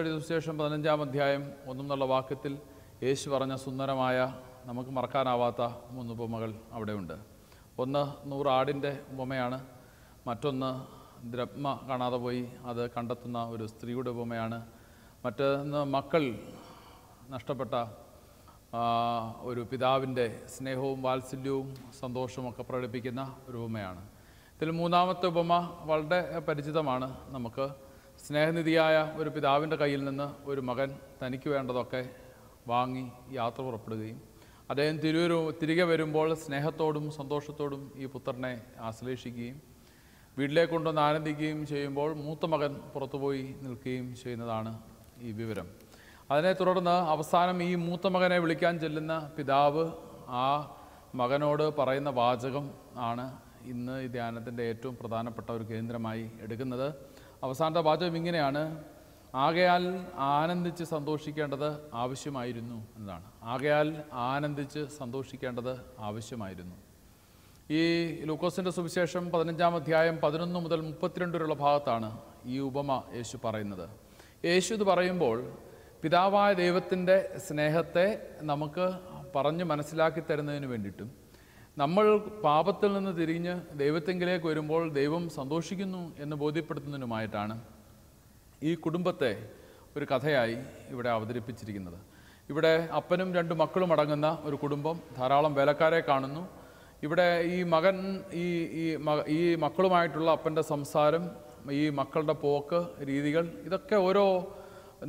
വെളിച്ചടിയ സുശേഷം പതിനഞ്ചാം അധ്യായം ഒന്നും എന്നുള്ള വാക്യത്തിൽ യേശു പറഞ്ഞ സുന്ദരമായ നമുക്ക് മറക്കാനാവാത്ത മൂന്നുപമകൾ അവിടെയുണ്ട് ഒന്ന് നൂറാടിൻ്റെ ഉപമയാണ് മറ്റൊന്ന് ദ്രഹ്മ കാണാതെ പോയി അത് കണ്ടെത്തുന്ന ഒരു സ്ത്രീയുടെ ഉപമയാണ് മറ്റൊന്ന് മക്കൾ നഷ്ടപ്പെട്ട ഒരു പിതാവിൻ്റെ സ്നേഹവും വാത്സല്യവും സന്തോഷവുമൊക്കെ പ്രകടിപ്പിക്കുന്ന ഒരു ഉപമയാണ് ഇതിൽ മൂന്നാമത്തെ ഉപമ വളരെ പരിചിതമാണ് നമുക്ക് സ്നേഹനിധിയായ ഒരു പിതാവിൻ്റെ കയ്യിൽ നിന്ന് ഒരു മകൻ തനിക്ക് വേണ്ടതൊക്കെ വാങ്ങി യാത്ര പുറപ്പെടുകയും അദ്ദേഹം തിരുവരു തിരികെ വരുമ്പോൾ സ്നേഹത്തോടും സന്തോഷത്തോടും ഈ പുത്രനെ ആശ്ലേഷിക്കുകയും വീട്ടിലേക്ക് കൊണ്ടുവന്ന് ആനന്ദിക്കുകയും ചെയ്യുമ്പോൾ മൂത്ത മകൻ പുറത്തുപോയി നിൽക്കുകയും ചെയ്യുന്നതാണ് ഈ വിവരം അതിനെ തുടർന്ന് അവസാനം ഈ മൂത്ത മകനെ വിളിക്കാൻ ചെല്ലുന്ന പിതാവ് ആ മകനോട് പറയുന്ന വാചകം ആണ് ഇന്ന് ഈ ധ്യാനത്തിൻ്റെ ഏറ്റവും പ്രധാനപ്പെട്ട ഒരു കേന്ദ്രമായി എടുക്കുന്നത് അവസാനത്തെ വാചകം ഇങ്ങനെയാണ് ആകയാൽ ആനന്ദിച്ച് സന്തോഷിക്കേണ്ടത് ആവശ്യമായിരുന്നു എന്നതാണ് ആകയാൽ ആനന്ദിച്ച് സന്തോഷിക്കേണ്ടത് ആവശ്യമായിരുന്നു ഈ ലൂക്കോസിൻ്റെ സുവിശേഷം പതിനഞ്ചാം അധ്യായം പതിനൊന്ന് മുതൽ മുപ്പത്തിരണ്ട് വരെയുള്ള ഭാഗത്താണ് ഈ ഉപമ യേശു പറയുന്നത് യേശു ഇത് പറയുമ്പോൾ പിതാവായ ദൈവത്തിൻ്റെ സ്നേഹത്തെ നമുക്ക് പറഞ്ഞു മനസ്സിലാക്കി തരുന്നതിന് വേണ്ടിയിട്ടും നമ്മൾ പാപത്തിൽ നിന്ന് തിരിഞ്ഞ് ദൈവത്തെങ്കിലേക്ക് വരുമ്പോൾ ദൈവം സന്തോഷിക്കുന്നു എന്ന് ബോധ്യപ്പെടുത്തുന്നതിനുമായിട്ടാണ് ഈ കുടുംബത്തെ ഒരു കഥയായി ഇവിടെ അവതരിപ്പിച്ചിരിക്കുന്നത് ഇവിടെ അപ്പനും രണ്ട് മക്കളും അടങ്ങുന്ന ഒരു കുടുംബം ധാരാളം വേലക്കാരെ കാണുന്നു ഇവിടെ ഈ മകൻ ഈ ഈ ഈ മക്കളുമായിട്ടുള്ള അപ്പൻ്റെ സംസാരം ഈ മക്കളുടെ പോക്ക് രീതികൾ ഇതൊക്കെ ഓരോ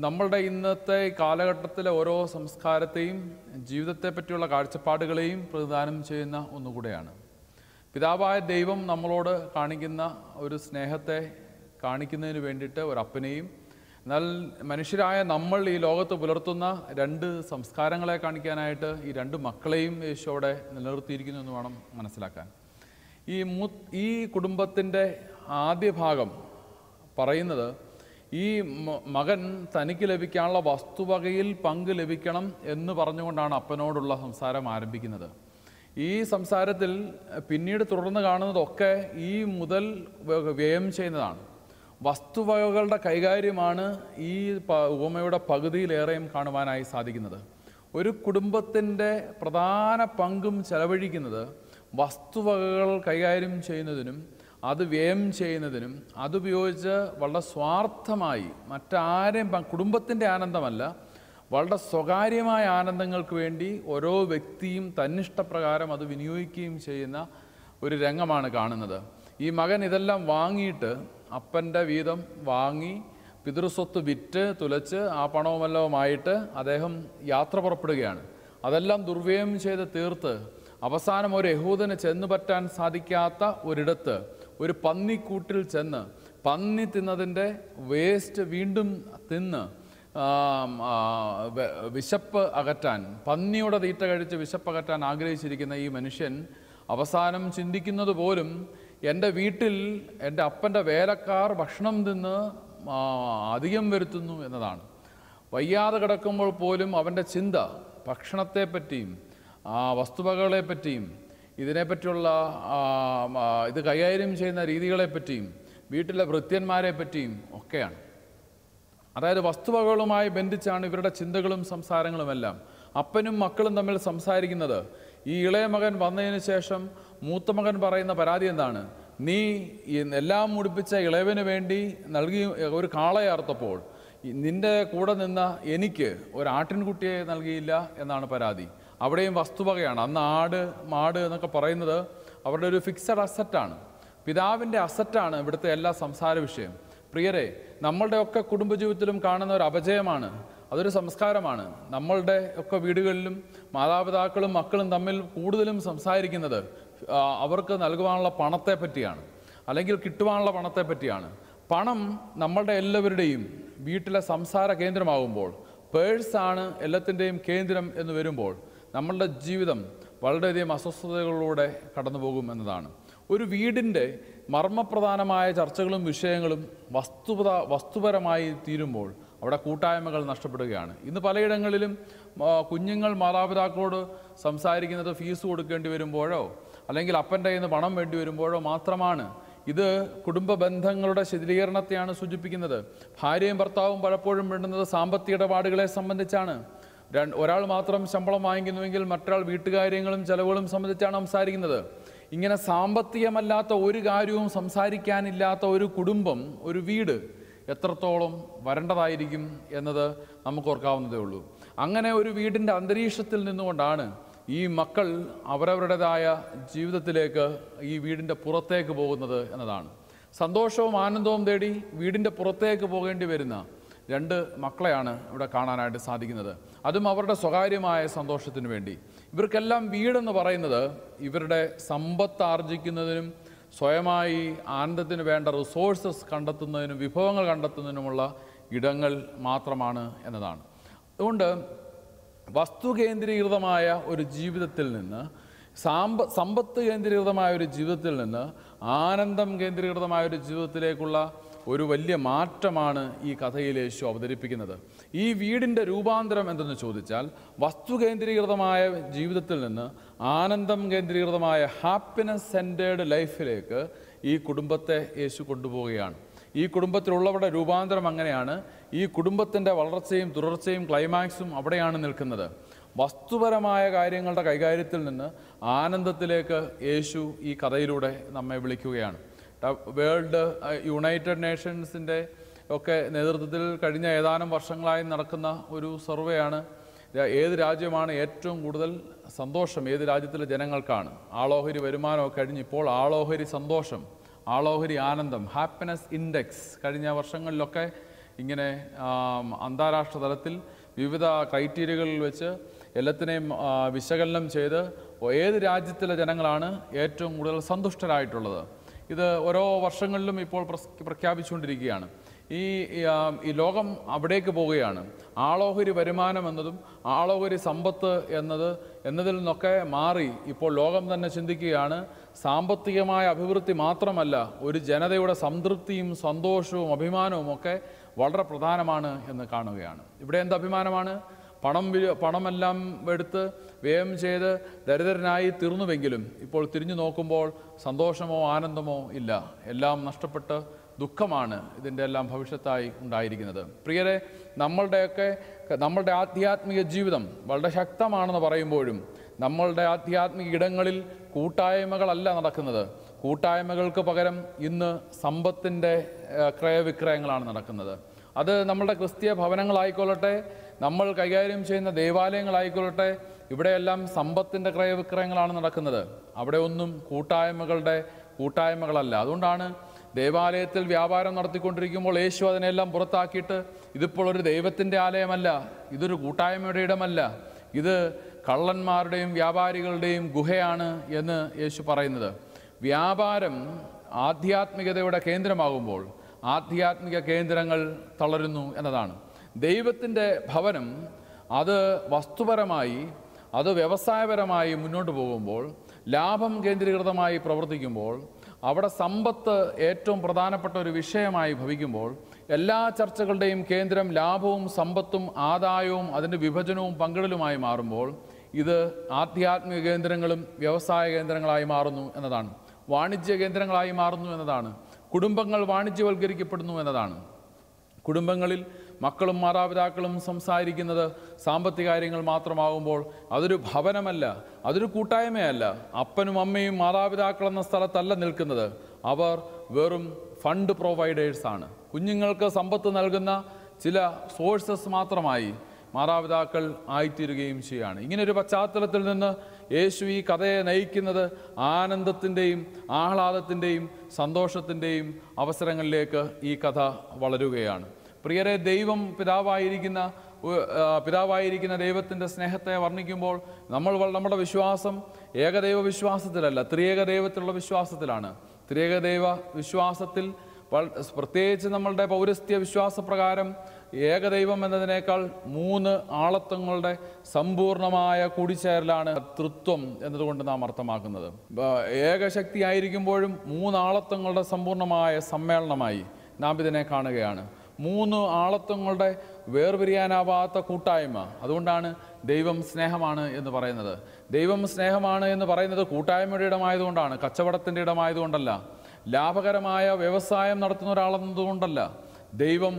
നമ്മളുടെ ഇന്നത്തെ കാലഘട്ടത്തിലെ ഓരോ സംസ്കാരത്തെയും ജീവിതത്തെ പറ്റിയുള്ള കാഴ്ചപ്പാടുകളെയും പ്രതിദാനം ചെയ്യുന്ന ഒന്നുകൂടെയാണ് പിതാവായ ദൈവം നമ്മളോട് കാണിക്കുന്ന ഒരു സ്നേഹത്തെ കാണിക്കുന്നതിന് വേണ്ടിയിട്ട് ഒരു അപ്പനെയും എന്നാൽ മനുഷ്യരായ നമ്മൾ ഈ ലോകത്ത് പുലർത്തുന്ന രണ്ട് സംസ്കാരങ്ങളെ കാണിക്കാനായിട്ട് ഈ രണ്ട് മക്കളെയും യേശു അവിടെ നിലനിർത്തിയിരിക്കുന്നു എന്ന് വേണം മനസ്സിലാക്കാൻ ഈ മൂ ഈ കുടുംബത്തിൻ്റെ ആദ്യ ഭാഗം പറയുന്നത് ഈ മകൻ തനിക്ക് ലഭിക്കാനുള്ള വസ്തുവകയിൽ പങ്ക് ലഭിക്കണം എന്ന് പറഞ്ഞുകൊണ്ടാണ് അപ്പനോടുള്ള സംസാരം ആരംഭിക്കുന്നത് ഈ സംസാരത്തിൽ പിന്നീട് തുടർന്ന് കാണുന്നതൊക്കെ ഈ മുതൽ വ്യയം ചെയ്യുന്നതാണ് വസ്തുവകകളുടെ കൈകാര്യമാണ് ഈ ഉപമയുടെ പകുതിയിലേറെയും കാണുവാനായി സാധിക്കുന്നത് ഒരു കുടുംബത്തിൻ്റെ പ്രധാന പങ്കും ചെലവഴിക്കുന്നത് വസ്തുവകകൾ കൈകാര്യം ചെയ്യുന്നതിനും അത് വ്യയം ചെയ്യുന്നതിനും അതുപയോഗിച്ച് വളരെ സ്വാർത്ഥമായി മറ്റാരെയും കുടുംബത്തിൻ്റെ ആനന്ദമല്ല വളരെ സ്വകാര്യമായ ആനന്ദങ്ങൾക്ക് വേണ്ടി ഓരോ വ്യക്തിയും തന്നിഷ്ടപ്രകാരം അത് വിനിയോഗിക്കുകയും ചെയ്യുന്ന ഒരു രംഗമാണ് കാണുന്നത് ഈ മകൻ ഇതെല്ലാം വാങ്ങിയിട്ട് അപ്പൻ്റെ വീതം വാങ്ങി പിതൃസ്വത്ത് വിറ്റ് തുലച്ച് ആ പണവുമെല്ലവുമായിട്ട് അദ്ദേഹം യാത്ര പുറപ്പെടുകയാണ് അതെല്ലാം ദുർവ്യയം ചെയ്ത് തീർത്ത് അവസാനം ഒരു യഹൂദന് ചെന്നു പറ്റാൻ സാധിക്കാത്ത ഒരിടത്ത് ഒരു പന്നിക്കൂട്ടിൽ ചെന്ന് പന്നി തിന്നതിൻ്റെ വേസ്റ്റ് വീണ്ടും തിന്ന് വിശപ്പ് അകറ്റാൻ പന്നിയുടെ തീറ്റ കഴിച്ച് വിശപ്പ് അകറ്റാൻ ആഗ്രഹിച്ചിരിക്കുന്ന ഈ മനുഷ്യൻ അവസാനം ചിന്തിക്കുന്നത് പോലും എൻ്റെ വീട്ടിൽ എൻ്റെ അപ്പൻ്റെ വേലക്കാർ ഭക്ഷണം തിന്ന് അധികം വരുത്തുന്നു എന്നതാണ് വയ്യാതെ കിടക്കുമ്പോൾ പോലും അവൻ്റെ ചിന്ത ഭക്ഷണത്തെപ്പറ്റിയും ആ വസ്തുവകളെപ്പറ്റിയും ഇതിനെപ്പറ്റിയുള്ള ഇത് കൈകാര്യം ചെയ്യുന്ന രീതികളെപ്പറ്റിയും വീട്ടിലെ വൃത്യന്മാരെ പറ്റിയും ഒക്കെയാണ് അതായത് വസ്തുവകകളുമായി ബന്ധിച്ചാണ് ഇവരുടെ ചിന്തകളും സംസാരങ്ങളുമെല്ലാം അപ്പനും മക്കളും തമ്മിൽ സംസാരിക്കുന്നത് ഈ ഇളയ മകൻ വന്നതിന് ശേഷം മൂത്ത മകൻ പറയുന്ന പരാതി എന്താണ് നീ എല്ലാം മുടിപ്പിച്ച ഇളയവന് വേണ്ടി നൽകി ഒരു കാളയാർത്തപ്പോൾ നിൻ്റെ കൂടെ നിന്ന എനിക്ക് ഒരു ആട്ടിൻകുട്ടിയെ നൽകിയില്ല എന്നാണ് പരാതി അവിടെയും വസ്തുവകയാണ് അന്ന് ആട് മാട് എന്നൊക്കെ പറയുന്നത് അവരുടെ ഒരു ഫിക്സഡ് അസറ്റാണ് പിതാവിൻ്റെ അസറ്റാണ് ഇവിടുത്തെ എല്ലാ സംസാര വിഷയം പ്രിയരെ നമ്മളുടെ ഒക്കെ കുടുംബജീവിതത്തിലും കാണുന്ന ഒരു അപജയമാണ് അതൊരു സംസ്കാരമാണ് നമ്മളുടെ ഒക്കെ വീടുകളിലും മാതാപിതാക്കളും മക്കളും തമ്മിൽ കൂടുതലും സംസാരിക്കുന്നത് അവർക്ക് നൽകുവാനുള്ള പണത്തെ പറ്റിയാണ് അല്ലെങ്കിൽ കിട്ടുവാനുള്ള പണത്തെ പറ്റിയാണ് പണം നമ്മളുടെ എല്ലാവരുടെയും വീട്ടിലെ സംസാര കേന്ദ്രമാകുമ്പോൾ പേഴ്സാണ് എല്ലാത്തിൻ്റെയും കേന്ദ്രം എന്ന് വരുമ്പോൾ നമ്മളുടെ ജീവിതം വളരെയധികം അസ്വസ്ഥതകളിലൂടെ കടന്നു പോകും എന്നതാണ് ഒരു വീടിൻ്റെ മർമ്മപ്രധാനമായ ചർച്ചകളും വിഷയങ്ങളും വസ്തുത വസ്തുപരമായി തീരുമ്പോൾ അവിടെ കൂട്ടായ്മകൾ നഷ്ടപ്പെടുകയാണ് ഇന്ന് പലയിടങ്ങളിലും കുഞ്ഞുങ്ങൾ മാതാപിതാക്കളോട് സംസാരിക്കുന്നത് ഫീസ് കൊടുക്കേണ്ടി വരുമ്പോഴോ അല്ലെങ്കിൽ അപ്പൻ്റെ കയ്യിൽ നിന്ന് പണം വേണ്ടി വരുമ്പോഴോ മാത്രമാണ് ഇത് കുടുംബ ബന്ധങ്ങളുടെ ശിഥിലീകരണത്തെയാണ് സൂചിപ്പിക്കുന്നത് ഭാര്യയും ഭർത്താവും പലപ്പോഴും വേണ്ടുന്നത് സാമ്പത്തിക ഇടപാടുകളെ സംബന്ധിച്ചാണ് ഒരാൾ മാത്രം ശമ്പളം വാങ്ങിക്കുന്നുവെങ്കിൽ മറ്റൊരാൾ വീട്ടുകാര്യങ്ങളും ചെലവുകളും സംബന്ധിച്ചാണ് സംസാരിക്കുന്നത് ഇങ്ങനെ സാമ്പത്തികമല്ലാത്ത ഒരു കാര്യവും സംസാരിക്കാനില്ലാത്ത ഒരു കുടുംബം ഒരു വീട് എത്രത്തോളം വരേണ്ടതായിരിക്കും എന്നത് നമുക്ക് ഓർക്കാവുന്നതേ ഉള്ളൂ അങ്ങനെ ഒരു വീടിൻ്റെ അന്തരീക്ഷത്തിൽ നിന്നുകൊണ്ടാണ് ഈ മക്കൾ അവരവരുടേതായ ജീവിതത്തിലേക്ക് ഈ വീടിൻ്റെ പുറത്തേക്ക് പോകുന്നത് എന്നതാണ് സന്തോഷവും ആനന്ദവും തേടി വീടിൻ്റെ പുറത്തേക്ക് പോകേണ്ടി വരുന്ന രണ്ട് മക്കളെയാണ് ഇവിടെ കാണാനായിട്ട് സാധിക്കുന്നത് അതും അവരുടെ സ്വകാര്യമായ സന്തോഷത്തിന് വേണ്ടി ഇവർക്കെല്ലാം വീടെന്ന് പറയുന്നത് ഇവരുടെ സമ്പത്ത് ആർജിക്കുന്നതിനും സ്വയമായി ആനന്ദത്തിന് വേണ്ട റിസോഴ്സസ് കണ്ടെത്തുന്നതിനും വിഭവങ്ങൾ കണ്ടെത്തുന്നതിനുമുള്ള ഇടങ്ങൾ മാത്രമാണ് എന്നതാണ് അതുകൊണ്ട് വസ്തു കേന്ദ്രീകൃതമായ ഒരു ജീവിതത്തിൽ നിന്ന് സാമ്പ സമ്പത്ത് കേന്ദ്രീകൃതമായ ഒരു ജീവിതത്തിൽ നിന്ന് ആനന്ദം കേന്ദ്രീകൃതമായ ഒരു ജീവിതത്തിലേക്കുള്ള ഒരു വലിയ മാറ്റമാണ് ഈ കഥയിൽ യേശു അവതരിപ്പിക്കുന്നത് ഈ വീടിൻ്റെ രൂപാന്തരം എന്തെന്ന് ചോദിച്ചാൽ വസ്തു കേന്ദ്രീകൃതമായ ജീവിതത്തിൽ നിന്ന് ആനന്ദം കേന്ദ്രീകൃതമായ ഹാപ്പിനെസ് സെൻറ്റേഡ് ലൈഫിലേക്ക് ഈ കുടുംബത്തെ യേശു കൊണ്ടുപോവുകയാണ് ഈ കുടുംബത്തിലുള്ളവരുടെ രൂപാന്തരം അങ്ങനെയാണ് ഈ കുടുംബത്തിൻ്റെ വളർച്ചയും തുടർച്ചയും ക്ലൈമാക്സും അവിടെയാണ് നിൽക്കുന്നത് വസ്തുപരമായ കാര്യങ്ങളുടെ കൈകാര്യത്തിൽ നിന്ന് ആനന്ദത്തിലേക്ക് യേശു ഈ കഥയിലൂടെ നമ്മെ വിളിക്കുകയാണ് വേൾഡ് യുണൈറ്റഡ് നേഷൻസിൻ്റെ ഒക്കെ നേതൃത്വത്തിൽ കഴിഞ്ഞ ഏതാനും വർഷങ്ങളായി നടക്കുന്ന ഒരു സർവേയാണ് ഏത് രാജ്യമാണ് ഏറ്റവും കൂടുതൽ സന്തോഷം ഏത് രാജ്യത്തിലെ ജനങ്ങൾക്കാണ് ആളോഹരി വരുമാനമൊക്കെ കഴിഞ്ഞിപ്പോൾ ആളോഹരി സന്തോഷം ആളോഹരി ആനന്ദം ഹാപ്പിനെസ് ഇൻഡെക്സ് കഴിഞ്ഞ വർഷങ്ങളിലൊക്കെ ഇങ്ങനെ അന്താരാഷ്ട്ര തലത്തിൽ വിവിധ ക്രൈറ്റീരിയകളിൽ വെച്ച് എല്ലാത്തിനെയും വിശകലനം ചെയ്ത് ഏത് രാജ്യത്തിലെ ജനങ്ങളാണ് ഏറ്റവും കൂടുതൽ സന്തുഷ്ടരായിട്ടുള്ളത് ഇത് ഓരോ വർഷങ്ങളിലും ഇപ്പോൾ പ്രഖ്യാപിച്ചുകൊണ്ടിരിക്കുകയാണ് ഈ ഈ ലോകം അവിടേക്ക് പോവുകയാണ് ആളോഹരി വരുമാനം എന്നതും ആളോഹരി സമ്പത്ത് എന്നത് എന്നതിൽ നിന്നൊക്കെ മാറി ഇപ്പോൾ ലോകം തന്നെ ചിന്തിക്കുകയാണ് സാമ്പത്തികമായ അഭിവൃദ്ധി മാത്രമല്ല ഒരു ജനതയുടെ സംതൃപ്തിയും സന്തോഷവും അഭിമാനവും ഒക്കെ വളരെ പ്രധാനമാണ് എന്ന് കാണുകയാണ് ഇവിടെ എന്ത് അഭിമാനമാണ് പണം പണമെല്ലാം എടുത്ത് വ്യയം ചെയ്ത് ദരിദ്രനായി തീർന്നുവെങ്കിലും ഇപ്പോൾ തിരിഞ്ഞു നോക്കുമ്പോൾ സന്തോഷമോ ആനന്ദമോ ഇല്ല എല്ലാം നഷ്ടപ്പെട്ട് ദുഃഖമാണ് ഇതിൻ്റെ എല്ലാം ഭവിഷ്യത്തായി ഉണ്ടായിരിക്കുന്നത് പ്രിയരെ നമ്മളുടെയൊക്കെ നമ്മളുടെ ആധ്യാത്മിക ജീവിതം വളരെ ശക്തമാണെന്ന് പറയുമ്പോഴും നമ്മളുടെ ആധ്യാത്മിക ഇടങ്ങളിൽ കൂട്ടായ്മകളല്ല നടക്കുന്നത് കൂട്ടായ്മകൾക്ക് പകരം ഇന്ന് സമ്പത്തിൻ്റെ ക്രയവിക്രയങ്ങളാണ് നടക്കുന്നത് അത് നമ്മുടെ ക്രിസ്തീയ ഭവനങ്ങളായിക്കൊള്ളട്ടെ നമ്മൾ കൈകാര്യം ചെയ്യുന്ന ദേവാലയങ്ങളായിക്കൊള്ളട്ടെ ഇവിടെയെല്ലാം സമ്പത്തിൻ്റെ ക്രയവിക്രയങ്ങളാണ് നടക്കുന്നത് അവിടെ ഒന്നും കൂട്ടായ്മകളുടെ കൂട്ടായ്മകളല്ല അതുകൊണ്ടാണ് ദേവാലയത്തിൽ വ്യാപാരം നടത്തിക്കൊണ്ടിരിക്കുമ്പോൾ യേശു അതിനെല്ലാം പുറത്താക്കിയിട്ട് ഇതിപ്പോൾ ഒരു ദൈവത്തിൻ്റെ ആലയമല്ല ഇതൊരു കൂട്ടായ്മയുടെ ഇടമല്ല ഇത് കള്ളന്മാരുടെയും വ്യാപാരികളുടെയും ഗുഹയാണ് എന്ന് യേശു പറയുന്നത് വ്യാപാരം ആധ്യാത്മികതയുടെ കേന്ദ്രമാകുമ്പോൾ ആധ്യാത്മിക കേന്ദ്രങ്ങൾ തളരുന്നു എന്നതാണ് ദൈവത്തിൻ്റെ ഭവനം അത് വസ്തുപരമായി അത് വ്യവസായപരമായി മുന്നോട്ട് പോകുമ്പോൾ ലാഭം കേന്ദ്രീകൃതമായി പ്രവർത്തിക്കുമ്പോൾ അവിടെ സമ്പത്ത് ഏറ്റവും പ്രധാനപ്പെട്ട ഒരു വിഷയമായി ഭവിക്കുമ്പോൾ എല്ലാ ചർച്ചകളുടെയും കേന്ദ്രം ലാഭവും സമ്പത്തും ആദായവും അതിൻ്റെ വിഭജനവും പങ്കിടലുമായി മാറുമ്പോൾ ഇത് ആധ്യാത്മിക കേന്ദ്രങ്ങളും വ്യവസായ കേന്ദ്രങ്ങളായി മാറുന്നു എന്നതാണ് വാണിജ്യ കേന്ദ്രങ്ങളായി മാറുന്നു എന്നതാണ് കുടുംബങ്ങൾ വാണിജ്യവൽക്കരിക്കപ്പെടുന്നു എന്നതാണ് കുടുംബങ്ങളിൽ മക്കളും മാതാപിതാക്കളും സംസാരിക്കുന്നത് സാമ്പത്തിക കാര്യങ്ങൾ മാത്രമാകുമ്പോൾ അതൊരു ഭവനമല്ല അതൊരു കൂട്ടായ്മയല്ല അപ്പനും അമ്മയും മാതാപിതാക്കളെന്ന സ്ഥലത്തല്ല നിൽക്കുന്നത് അവർ വെറും ഫണ്ട് പ്രൊവൈഡേഴ്സാണ് കുഞ്ഞുങ്ങൾക്ക് സമ്പത്ത് നൽകുന്ന ചില സോഴ്സസ് മാത്രമായി മാതാപിതാക്കൾ ആയിത്തീരുകയും ചെയ്യുകയാണ് ഇങ്ങനൊരു പശ്ചാത്തലത്തിൽ നിന്ന് യേശു ഈ കഥയെ നയിക്കുന്നത് ആനന്ദത്തിൻ്റെയും ആഹ്ലാദത്തിൻ്റെയും സന്തോഷത്തിൻ്റെയും അവസരങ്ങളിലേക്ക് ഈ കഥ വളരുകയാണ് പ്രിയരെ ദൈവം പിതാവായിരിക്കുന്ന പിതാവായിരിക്കുന്ന ദൈവത്തിൻ്റെ സ്നേഹത്തെ വർണ്ണിക്കുമ്പോൾ നമ്മൾ നമ്മുടെ വിശ്വാസം ഏകദൈവ വിശ്വാസത്തിലല്ല ത്രിയേക ദൈവത്തിലുള്ള വിശ്വാസത്തിലാണ് ത്രിയേക ദൈവ വിശ്വാസത്തിൽ പ്രത്യേകിച്ച് നമ്മളുടെ പൗരസ്ത്യ വിശ്വാസപ്രകാരം ഏകദൈവം എന്നതിനേക്കാൾ മൂന്ന് ആളത്വങ്ങളുടെ സമ്പൂർണമായ കൂടിച്ചേരലാണ് തൃത്വം എന്നതുകൊണ്ട് നാം അർത്ഥമാക്കുന്നത് ഏകശക്തി ആയിരിക്കുമ്പോഴും മൂന്ന് സമ്പൂർണമായ സമ്മേളനമായി നാം ഇതിനെ കാണുകയാണ് മൂന്ന് ആളത്വങ്ങളുടെ വേർപിരിയാനാവാത്ത കൂട്ടായ്മ അതുകൊണ്ടാണ് ദൈവം സ്നേഹമാണ് എന്ന് പറയുന്നത് ദൈവം സ്നേഹമാണ് എന്ന് പറയുന്നത് കൂട്ടായ്മയുടെ ഇടമായതുകൊണ്ടാണ് കച്ചവടത്തിൻ്റെ ഇടമായതുകൊണ്ടല്ല ലാഭകരമായ വ്യവസായം നടത്തുന്ന ഒരാളെന്നതുകൊണ്ടല്ല ദൈവം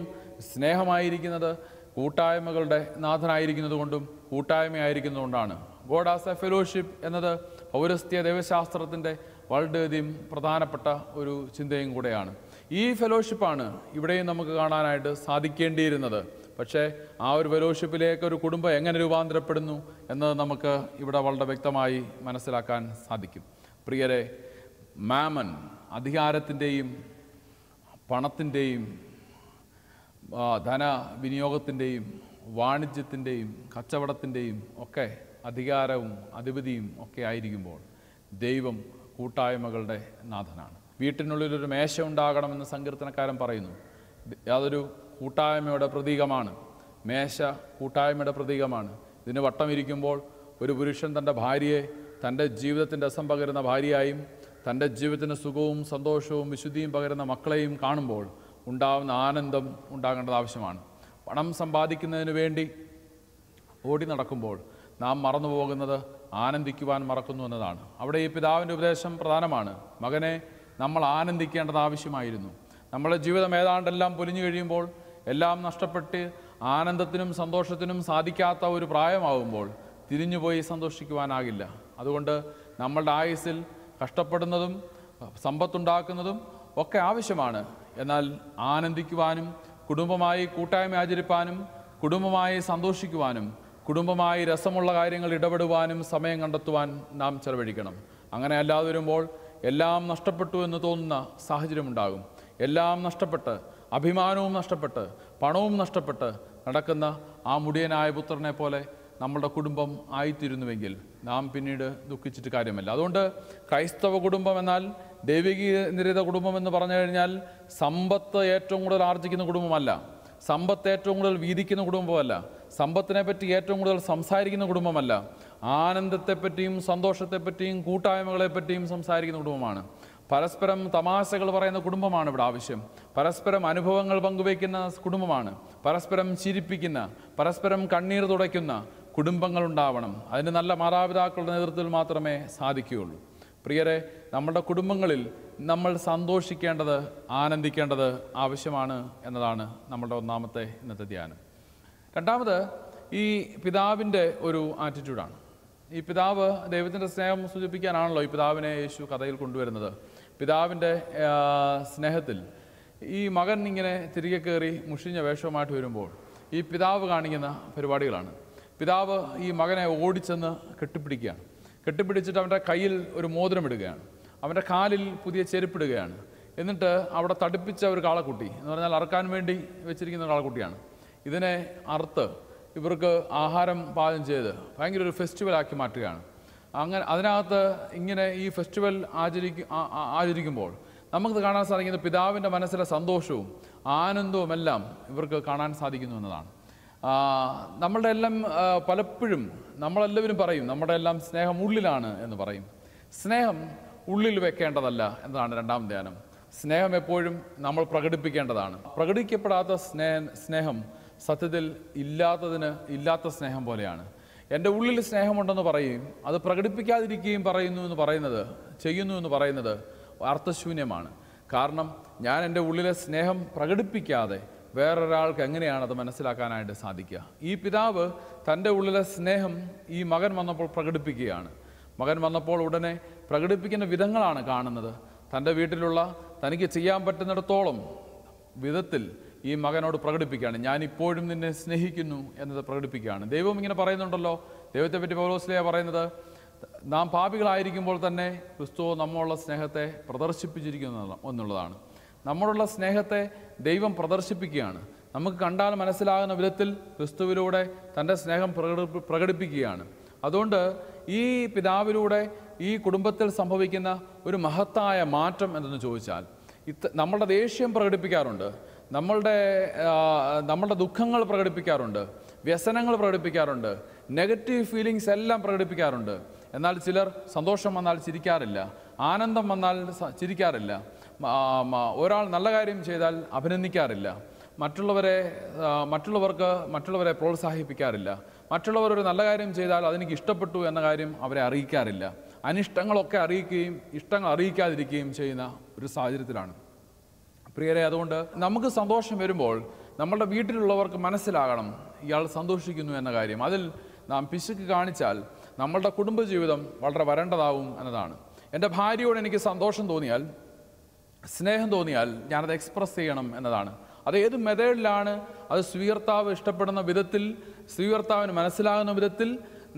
സ്നേഹമായിരിക്കുന്നത് കൂട്ടായ്മകളുടെ നാഥനായിരിക്കുന്നത് കൊണ്ടും കൂട്ടായ്മയായിരിക്കുന്നതുകൊണ്ടാണ് ഗോഡ് ആസ് എ ഫെലോഷിപ്പ് എന്നത് പൗരസ്ത്യ ദൈവശാസ്ത്രത്തിൻ്റെ വളരെയധികം പ്രധാനപ്പെട്ട ഒരു ചിന്തയും കൂടെയാണ് ഈ ഫെലോഷിപ്പാണ് ഇവിടെയും നമുക്ക് കാണാനായിട്ട് സാധിക്കേണ്ടിയിരുന്നത് പക്ഷേ ആ ഒരു ഫെലോഷിപ്പിലേക്ക് ഒരു കുടുംബം എങ്ങനെ രൂപാന്തരപ്പെടുന്നു എന്നത് നമുക്ക് ഇവിടെ വളരെ വ്യക്തമായി മനസ്സിലാക്കാൻ സാധിക്കും പ്രിയരെ മാമൻ അധികാരത്തിൻ്റെയും പണത്തിൻ്റെയും ധനവിനിയോഗത്തിൻ്റെയും വാണിജ്യത്തിൻ്റെയും കച്ചവടത്തിൻ്റെയും ഒക്കെ അധികാരവും അധിപതിയും ഒക്കെ ആയിരിക്കുമ്പോൾ ദൈവം കൂട്ടായ്മകളുടെ നാഥനാണ് വീട്ടിനുള്ളിലൊരു ഒരു മേശ ഉണ്ടാകണമെന്ന് സങ്കീർത്തനക്കാരൻ പറയുന്നു യാതൊരു കൂട്ടായ്മയുടെ പ്രതീകമാണ് മേശ കൂട്ടായ്മയുടെ പ്രതീകമാണ് ഇതിന് വട്ടമിരിക്കുമ്പോൾ ഒരു പുരുഷൻ തൻ്റെ ഭാര്യയെ തൻ്റെ ജീവിതത്തിൻ്റെ രസം പകരുന്ന ഭാര്യയായും തൻ്റെ ജീവിതത്തിന് സുഖവും സന്തോഷവും വിശുദ്ധിയും പകരുന്ന മക്കളെയും കാണുമ്പോൾ ഉണ്ടാകുന്ന ആനന്ദം ഉണ്ടാകേണ്ടത് ആവശ്യമാണ് പണം സമ്പാദിക്കുന്നതിന് വേണ്ടി ഓടി നടക്കുമ്പോൾ നാം മറന്നു പോകുന്നത് ആനന്ദിക്കുവാൻ മറക്കുന്നു എന്നതാണ് അവിടെ ഈ പിതാവിൻ്റെ ഉപദേശം പ്രധാനമാണ് മകനെ നമ്മൾ ആനന്ദിക്കേണ്ടത് ആവശ്യമായിരുന്നു നമ്മുടെ ജീവിതം ഏതാണ്ടെല്ലാം പൊലിഞ്ഞു കഴിയുമ്പോൾ എല്ലാം നഷ്ടപ്പെട്ട് ആനന്ദത്തിനും സന്തോഷത്തിനും സാധിക്കാത്ത ഒരു പ്രായമാകുമ്പോൾ തിരിഞ്ഞുപോയി സന്തോഷിക്കുവാനാകില്ല അതുകൊണ്ട് നമ്മളുടെ ആയുസ്സിൽ കഷ്ടപ്പെടുന്നതും സമ്പത്തുണ്ടാക്കുന്നതും ഒക്കെ ആവശ്യമാണ് എന്നാൽ ആനന്ദിക്കുവാനും കുടുംബമായി കൂട്ടായ്മ ആചരിപ്പാനും കുടുംബമായി സന്തോഷിക്കുവാനും കുടുംബമായി രസമുള്ള കാര്യങ്ങൾ ഇടപെടുവാനും സമയം കണ്ടെത്തുവാൻ നാം ചെലവഴിക്കണം അങ്ങനെ അല്ലാതെ വരുമ്പോൾ എല്ലാം നഷ്ടപ്പെട്ടു എന്ന് തോന്നുന്ന സാഹചര്യമുണ്ടാകും എല്ലാം നഷ്ടപ്പെട്ട് അഭിമാനവും നഷ്ടപ്പെട്ട് പണവും നഷ്ടപ്പെട്ട് നടക്കുന്ന ആ മുടിയനായ പുത്രനെ പോലെ നമ്മളുടെ കുടുംബം ആയിത്തീരുന്നുവെങ്കിൽ നാം പിന്നീട് ദുഃഖിച്ചിട്ട് കാര്യമല്ല അതുകൊണ്ട് ക്രൈസ്തവ കുടുംബം എന്നാൽ ദൈവികീയനിരത കുടുംബം എന്ന് പറഞ്ഞു കഴിഞ്ഞാൽ സമ്പത്ത് ഏറ്റവും കൂടുതൽ ആർജിക്കുന്ന കുടുംബമല്ല സമ്പത്ത് ഏറ്റവും കൂടുതൽ വീതിക്കുന്ന കുടുംബമല്ല സമ്പത്തിനെ പറ്റി ഏറ്റവും കൂടുതൽ സംസാരിക്കുന്ന കുടുംബമല്ല ആനന്ദത്തെപ്പറ്റിയും സന്തോഷത്തെപ്പറ്റിയും കൂട്ടായ്മകളെപ്പറ്റിയും സംസാരിക്കുന്ന കുടുംബമാണ് പരസ്പരം തമാശകൾ പറയുന്ന കുടുംബമാണ് ഇവിടെ ആവശ്യം പരസ്പരം അനുഭവങ്ങൾ പങ്കുവയ്ക്കുന്ന കുടുംബമാണ് പരസ്പരം ചിരിപ്പിക്കുന്ന പരസ്പരം കണ്ണീർ തുടയ്ക്കുന്ന കുടുംബങ്ങൾ ഉണ്ടാവണം അതിന് നല്ല മാതാപിതാക്കളുടെ നേതൃത്വത്തിൽ മാത്രമേ സാധിക്കുകയുള്ളൂ പ്രിയരെ നമ്മുടെ കുടുംബങ്ങളിൽ നമ്മൾ സന്തോഷിക്കേണ്ടത് ആനന്ദിക്കേണ്ടത് ആവശ്യമാണ് എന്നതാണ് നമ്മുടെ ഒന്നാമത്തെ ഇന്നത്തെ ധ്യാനം രണ്ടാമത് ഈ പിതാവിൻ്റെ ഒരു ആറ്റിറ്റ്യൂഡാണ് ഈ പിതാവ് ദൈവത്തിൻ്റെ സ്നേഹം സൂചിപ്പിക്കാനാണല്ലോ ഈ പിതാവിനെ യേശു കഥയിൽ കൊണ്ടുവരുന്നത് പിതാവിൻ്റെ സ്നേഹത്തിൽ ഈ മകൻ ഇങ്ങനെ തിരികെ കയറി മുഷിഞ്ഞ വേഷവുമായിട്ട് വരുമ്പോൾ ഈ പിതാവ് കാണിക്കുന്ന പരിപാടികളാണ് പിതാവ് ഈ മകനെ ഓടിച്ചെന്ന് കെട്ടിപ്പിടിക്കുകയാണ് കെട്ടിപ്പിടിച്ചിട്ട് അവൻ്റെ കയ്യിൽ ഒരു മോതിരമിടുകയാണ് അവൻ്റെ കാലിൽ പുതിയ ചെരുപ്പിടുകയാണ് എന്നിട്ട് അവിടെ തടിപ്പിച്ച ഒരു കാളക്കുട്ടി എന്ന് പറഞ്ഞാൽ അറക്കാൻ വേണ്ടി വെച്ചിരിക്കുന്ന കാളക്കുട്ടിയാണ് ഇതിനെ അറുത്ത് ഇവർക്ക് ആഹാരം പാചകം ചെയ്ത് ഭയങ്കര ഒരു ഫെസ്റ്റിവൽ ആക്കി മാറ്റുകയാണ് അങ്ങനെ അതിനകത്ത് ഇങ്ങനെ ഈ ഫെസ്റ്റിവൽ ആചരിക്കും ആചരിക്കുമ്പോൾ നമുക്ക് കാണാൻ സാധിക്കുന്ന പിതാവിൻ്റെ മനസ്സിലെ സന്തോഷവും ആനന്ദവും എല്ലാം ഇവർക്ക് കാണാൻ സാധിക്കുന്നു എന്നതാണ് നമ്മളുടെ എല്ലാം പലപ്പോഴും നമ്മളെല്ലാവരും പറയും നമ്മുടെ എല്ലാം സ്നേഹം ഉള്ളിലാണ് എന്ന് പറയും സ്നേഹം ഉള്ളിൽ വെക്കേണ്ടതല്ല എന്നതാണ് രണ്ടാം ധ്യാനം സ്നേഹം എപ്പോഴും നമ്മൾ പ്രകടിപ്പിക്കേണ്ടതാണ് പ്രകടിക്കപ്പെടാത്ത സ്നേഹം സത്യത്തിൽ ഇല്ലാത്തതിന് ഇല്ലാത്ത സ്നേഹം പോലെയാണ് എൻ്റെ ഉള്ളിൽ സ്നേഹമുണ്ടെന്ന് പറയും അത് പ്രകടിപ്പിക്കാതിരിക്കുകയും പറയുന്നു എന്ന് പറയുന്നത് ചെയ്യുന്നു എന്ന് പറയുന്നത് അർത്ഥശൂന്യമാണ് കാരണം ഞാൻ എൻ്റെ ഉള്ളിലെ സ്നേഹം പ്രകടിപ്പിക്കാതെ വേറൊരാൾക്ക് എങ്ങനെയാണ് അത് മനസ്സിലാക്കാനായിട്ട് സാധിക്കുക ഈ പിതാവ് തൻ്റെ ഉള്ളിലെ സ്നേഹം ഈ മകൻ വന്നപ്പോൾ പ്രകടിപ്പിക്കുകയാണ് മകൻ വന്നപ്പോൾ ഉടനെ പ്രകടിപ്പിക്കുന്ന വിധങ്ങളാണ് കാണുന്നത് തൻ്റെ വീട്ടിലുള്ള തനിക്ക് ചെയ്യാൻ പറ്റുന്നിടത്തോളം വിധത്തിൽ ഈ മകനോട് പ്രകടിപ്പിക്കുകയാണ് ഞാൻ ഇപ്പോഴും നിന്നെ സ്നേഹിക്കുന്നു എന്നത് പ്രകടിപ്പിക്കുകയാണ് ദൈവം ഇങ്ങനെ പറയുന്നുണ്ടല്ലോ ദൈവത്തെ പറ്റി പൗലോസ്ലിയ പറയുന്നത് നാം പാപികളായിരിക്കുമ്പോൾ തന്നെ ക്രിസ്തു നമ്മളുള്ള സ്നേഹത്തെ പ്രദർശിപ്പിച്ചിരിക്കുന്ന എന്നുള്ളതാണ് നമ്മളുള്ള സ്നേഹത്തെ ദൈവം പ്രദർശിപ്പിക്കുകയാണ് നമുക്ക് കണ്ടാൽ മനസ്സിലാകുന്ന വിധത്തിൽ ക്രിസ്തുവിലൂടെ തൻ്റെ സ്നേഹം പ്രകടി പ്രകടിപ്പിക്കുകയാണ് അതുകൊണ്ട് ഈ പിതാവിലൂടെ ഈ കുടുംബത്തിൽ സംഭവിക്കുന്ന ഒരു മഹത്തായ മാറ്റം എന്തെന്ന് ചോദിച്ചാൽ ഇത്ത നമ്മളുടെ ദേഷ്യം പ്രകടിപ്പിക്കാറുണ്ട് നമ്മളുടെ നമ്മളുടെ ദുഃഖങ്ങൾ പ്രകടിപ്പിക്കാറുണ്ട് വ്യസനങ്ങൾ പ്രകടിപ്പിക്കാറുണ്ട് നെഗറ്റീവ് ഫീലിങ്സ് എല്ലാം പ്രകടിപ്പിക്കാറുണ്ട് എന്നാൽ ചിലർ സന്തോഷം വന്നാൽ ചിരിക്കാറില്ല ആനന്ദം വന്നാൽ ചിരിക്കാറില്ല ഒരാൾ നല്ല കാര്യം ചെയ്താൽ അഭിനന്ദിക്കാറില്ല മറ്റുള്ളവരെ മറ്റുള്ളവർക്ക് മറ്റുള്ളവരെ പ്രോത്സാഹിപ്പിക്കാറില്ല മറ്റുള്ളവർ ഒരു നല്ല കാര്യം ചെയ്താൽ അതെനിക്ക് ഇഷ്ടപ്പെട്ടു എന്ന കാര്യം അവരെ അറിയിക്കാറില്ല അനിഷ്ടങ്ങളൊക്കെ അറിയിക്കുകയും ഇഷ്ടങ്ങൾ അറിയിക്കാതിരിക്കുകയും ചെയ്യുന്ന ഒരു സാഹചര്യത്തിലാണ് പ്രിയരെ അതുകൊണ്ട് നമുക്ക് സന്തോഷം വരുമ്പോൾ നമ്മളുടെ വീട്ടിലുള്ളവർക്ക് മനസ്സിലാകണം ഇയാൾ സന്തോഷിക്കുന്നു എന്ന കാര്യം അതിൽ നാം പിശുക്ക് കാണിച്ചാൽ നമ്മളുടെ കുടുംബജീവിതം വളരെ വരേണ്ടതാവും എന്നതാണ് എൻ്റെ ഭാര്യയോട് എനിക്ക് സന്തോഷം തോന്നിയാൽ സ്നേഹം തോന്നിയാൽ ഞാനത് എക്സ്പ്രസ് ചെയ്യണം എന്നതാണ് അത് ഏത് മെത്തേഡിലാണ് അത് സ്വീകർത്താവ് ഇഷ്ടപ്പെടുന്ന വിധത്തിൽ സ്വീകർത്താവിന് മനസ്സിലാകുന്ന വിധത്തിൽ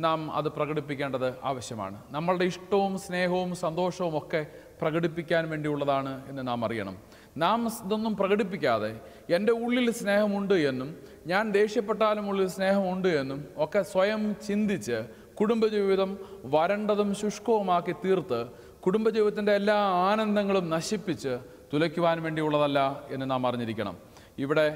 നാം അത് പ്രകടിപ്പിക്കേണ്ടത് ആവശ്യമാണ് നമ്മളുടെ ഇഷ്ടവും സ്നേഹവും സന്തോഷവും ഒക്കെ പ്രകടിപ്പിക്കാൻ വേണ്ടിയുള്ളതാണ് എന്ന് നാം അറിയണം നാം ഇതൊന്നും പ്രകടിപ്പിക്കാതെ എൻ്റെ ഉള്ളിൽ സ്നേഹമുണ്ട് എന്നും ഞാൻ ദേഷ്യപ്പെട്ടാലും ഉള്ളിൽ സ്നേഹമുണ്ട് എന്നും ഒക്കെ സ്വയം ചിന്തിച്ച് കുടുംബജീവിതം വരണ്ടതും ശുഷ്കവുമാക്കി തീർത്ത് കുടുംബജീവിതത്തിൻ്റെ എല്ലാ ആനന്ദങ്ങളും നശിപ്പിച്ച് തുലയ്ക്കുവാൻ വേണ്ടിയുള്ളതല്ല എന്ന് നാം അറിഞ്ഞിരിക്കണം ഇവിടെ